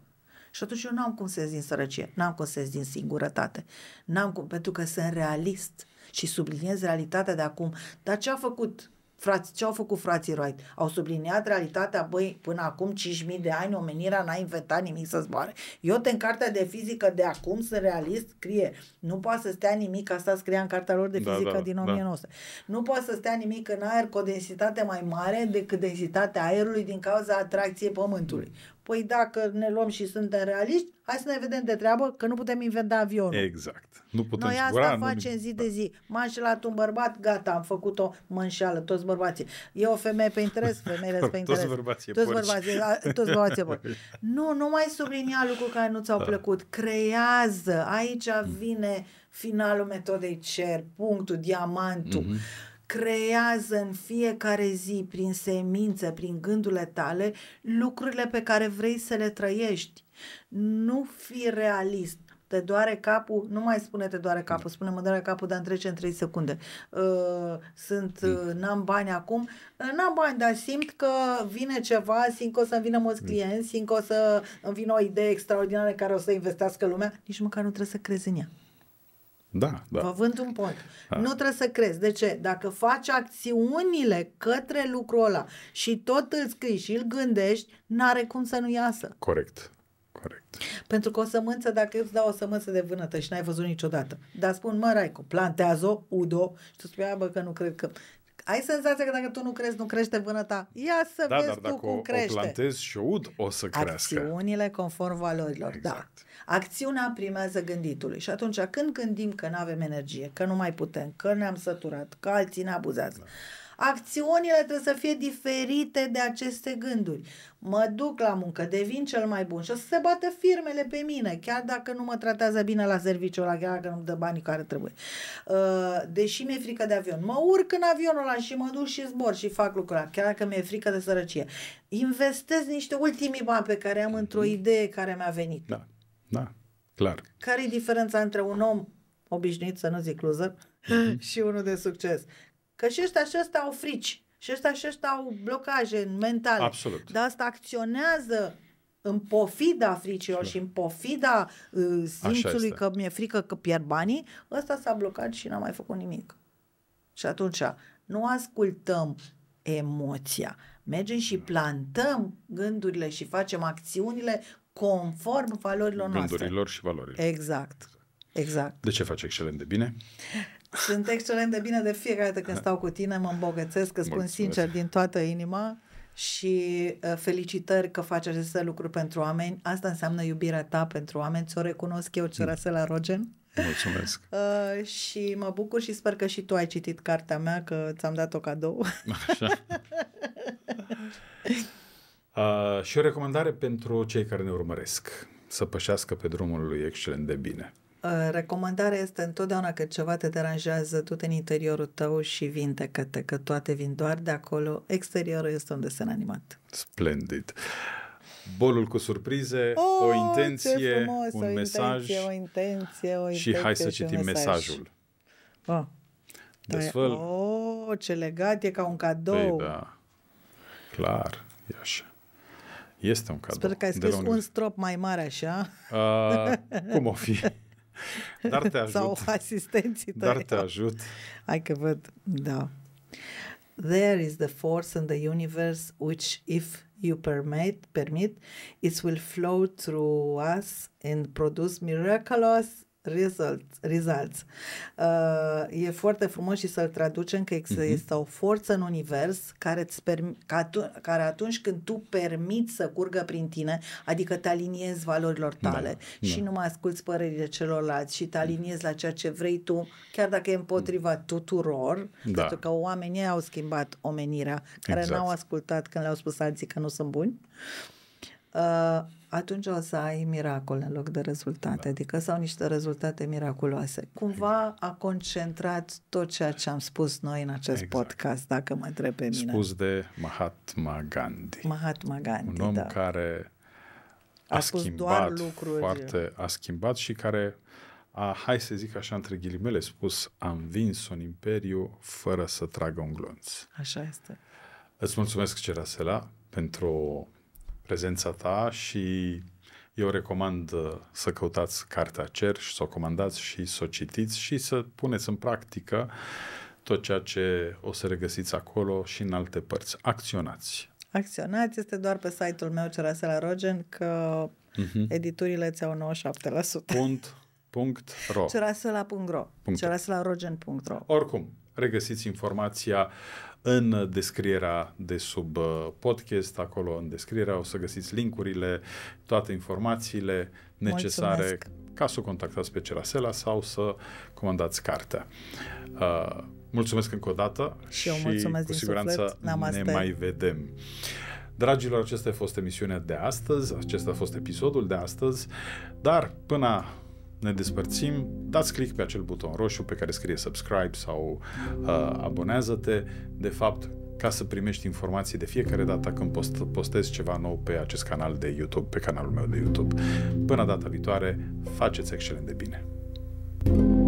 Și atunci eu n-am cum să ies din sărăcie, n-am cum să ies din singurătate, n-am cum, pentru că sunt realist și subliniez realitatea de acum. Dar ce a făcut frați, ce au făcut frații Wright? Au subliniat realitatea, băi, până acum 5.000 de ani omenirea n-a inventat nimic să zboare. Eu în cartea de fizică de acum sunt realist, scrie, nu poate să stea nimic, asta scria în cartea lor de da, fizică da, da, din 1900. Da. Nu poate să stea nimic în aer cu o densitate mai mare decât densitatea aerului din cauza atracției pământului. Păi dacă ne luăm și suntem realiști, hai să ne vedem de treabă că nu putem inventa avionul. Exact. Nu putem Noi asta zbura, facem nu... zi de da. zi. M-a înșelat un bărbat, gata, am făcut-o, mă înșeală, toți bărbații. E o femeie pe interes, femeile pe [LAUGHS] interes. Da, toți bărbații toți bărbații, toți bărbații porci. [LAUGHS] Nu, nu mai sublinia lucruri care nu ți-au da. plăcut. Creează. Aici vine finalul metodei cer, punctul, diamantul. Mm-hmm creează în fiecare zi, prin semințe, prin gândurile tale, lucrurile pe care vrei să le trăiești. Nu fi realist. Te doare capul, nu mai spune te doare capul, spune mă doare capul, dar trece în 3 secunde. Uh, sunt, mm. uh, n-am bani acum, uh, n-am bani, dar simt că vine ceva, simt că o să-mi vină mulți mm. clienți, simt că o să-mi vină o idee extraordinară care o să investească lumea, nici măcar nu trebuie să crezi în ea. Da, da. Vă vând un pont. Da. Nu trebuie să crezi. De ce? Dacă faci acțiunile către lucrul ăla și tot îl scrii și îl gândești, n-are cum să nu iasă. Corect. Corect. Pentru că o sămânță, dacă eu îți dau o sămânță de vânătă și n-ai văzut niciodată, dar spun, mă, Raico, plantează-o, udo, și tu spui, bă, că nu cred că ai senzația că dacă tu nu crezi, nu crește vânăta. Ia să da, vezi dar tu dacă cum o, crește. o plantezi și o ud, o să crească. Acțiunile conform valorilor, da. exact. da. Acțiunea primează gânditului și atunci când gândim că nu avem energie, că nu mai putem, că ne-am săturat, că alții ne abuzează, da Acțiunile trebuie să fie diferite de aceste gânduri. Mă duc la muncă, devin cel mai bun și o să se bată firmele pe mine, chiar dacă nu mă tratează bine la serviciu ăla, chiar dacă nu-mi dă banii care trebuie. Uh, deși mi-e frică de avion, mă urc în avionul ăla și mă duc și zbor și fac lucrul ăla, chiar dacă mi-e frică de sărăcie. Investez niște ultimii bani pe care am într-o idee care mi-a venit. Da, da, clar. Care e diferența între un om obișnuit, să nu zic loser, [LAUGHS] și unul de succes? Că și ăștia și ăștia au frici, și ăștia și ăștia au blocaje mentale. Absolut. Dar asta acționează în pofida fricilor și în pofida uh, simțului că mi-e frică că pierd banii, ăsta s-a blocat și n-a mai făcut nimic. Și atunci nu ascultăm emoția, mergem și plantăm gândurile și facem acțiunile conform valorilor Gândurilor noastre. Gândurilor și valorilor. Exact. Exact. De ce faci excelent de bine? Sunt excelent de bine de fiecare dată când stau cu tine, mă îmbogățesc, că spun sincer din toată inima și uh, felicitări că faci aceste lucruri pentru oameni. Asta înseamnă iubirea ta pentru oameni, ți-o recunosc eu, mm. la Rogen. Mulțumesc. [LAUGHS] Uh, și mă bucur și sper că și tu ai citit cartea mea, că ți-am dat-o cadou. Așa. [LAUGHS] Uh, și o recomandare pentru cei care ne urmăresc, să pășească pe drumul lui Excelent de bine. Uh, recomandarea este întotdeauna că ceva te deranjează, tot în interiorul tău și vindecă-te, că toate vin doar de acolo. Exteriorul este un desen animat. Splendid! Bolul cu surprize, oh, o intenție, frumos, un o mesaj intenție, o intenție, o intenție, și hai să și citim mesaj. mesajul. Oh. Desfăl... Oh, ce legat, e ca un cadou. Păi, da. Clar, e așa. Este un cadou. Sper că ai scris un... un strop mai mare așa. Uh, cum o fi? [LAUGHS] [LAUGHS] Dar te ajut. Sau asistenții tăi. Dar te ajut. Hai că văd, da. There is the force in the universe which, if you permit, permit, it will flow through us and produce miraculous results. results. Uh, e foarte frumos și să-l traducem că există uh-huh. o forță în univers care, îți permi- că atu- care atunci când tu permiți să curgă prin tine, adică te aliniezi valorilor da, tale da, și da. nu mai asculți părerile celorlalți și te mhm. aliniezi la ceea ce vrei tu, chiar dacă e împotriva mhm. tuturor, da. pentru că oamenii au schimbat omenirea, care exact. n-au ascultat când le-au spus alții că nu sunt buni. Uh, atunci o să ai miracol în loc de rezultate, da. adică sau niște rezultate miraculoase. Cumva exact. a concentrat tot ceea ce am spus noi în acest exact. podcast, dacă mă întreb pe mine. Spus de Mahatma Gandhi. Mahatma Gandhi, Un om da. care a, a schimbat doar lucruri. foarte, a schimbat și care a, hai să zic așa între ghilimele spus, a învins un imperiu fără să tragă un glonț. Așa este. Îți mulțumesc, Cerasela, pentru prezența ta și eu recomand uh, să căutați cartea Cer și să o comandați și să o citiți și să puneți în practică tot ceea ce o să regăsiți acolo și în alte părți. Acționați! Acționați este doar pe site-ul meu Cerasela Rogen că uh-huh. editurile ți au 97%. Punct, punct, ro. Cerasela.ro. Cerasela.rogen.ro Oricum, regăsiți informația uh, în descrierea de sub uh, podcast, acolo în descrierea o să găsiți linkurile, toate informațiile necesare Mulțumesc. ca să o contactați pe Cerasela sau să comandați cartea. Uh, mulțumesc încă o dată și, eu mulțumesc și cu siguranță ne mai vedem. Dragilor, acesta a fost emisiunea de astăzi, acesta a fost episodul de astăzi, dar până ne despărțim, dați click pe acel buton roșu pe care scrie subscribe sau uh, abonează-te, de fapt, ca să primești informații de fiecare dată când post- postez ceva nou pe acest canal de YouTube, pe canalul meu de YouTube. Până data viitoare, faceți excelent de bine! thank you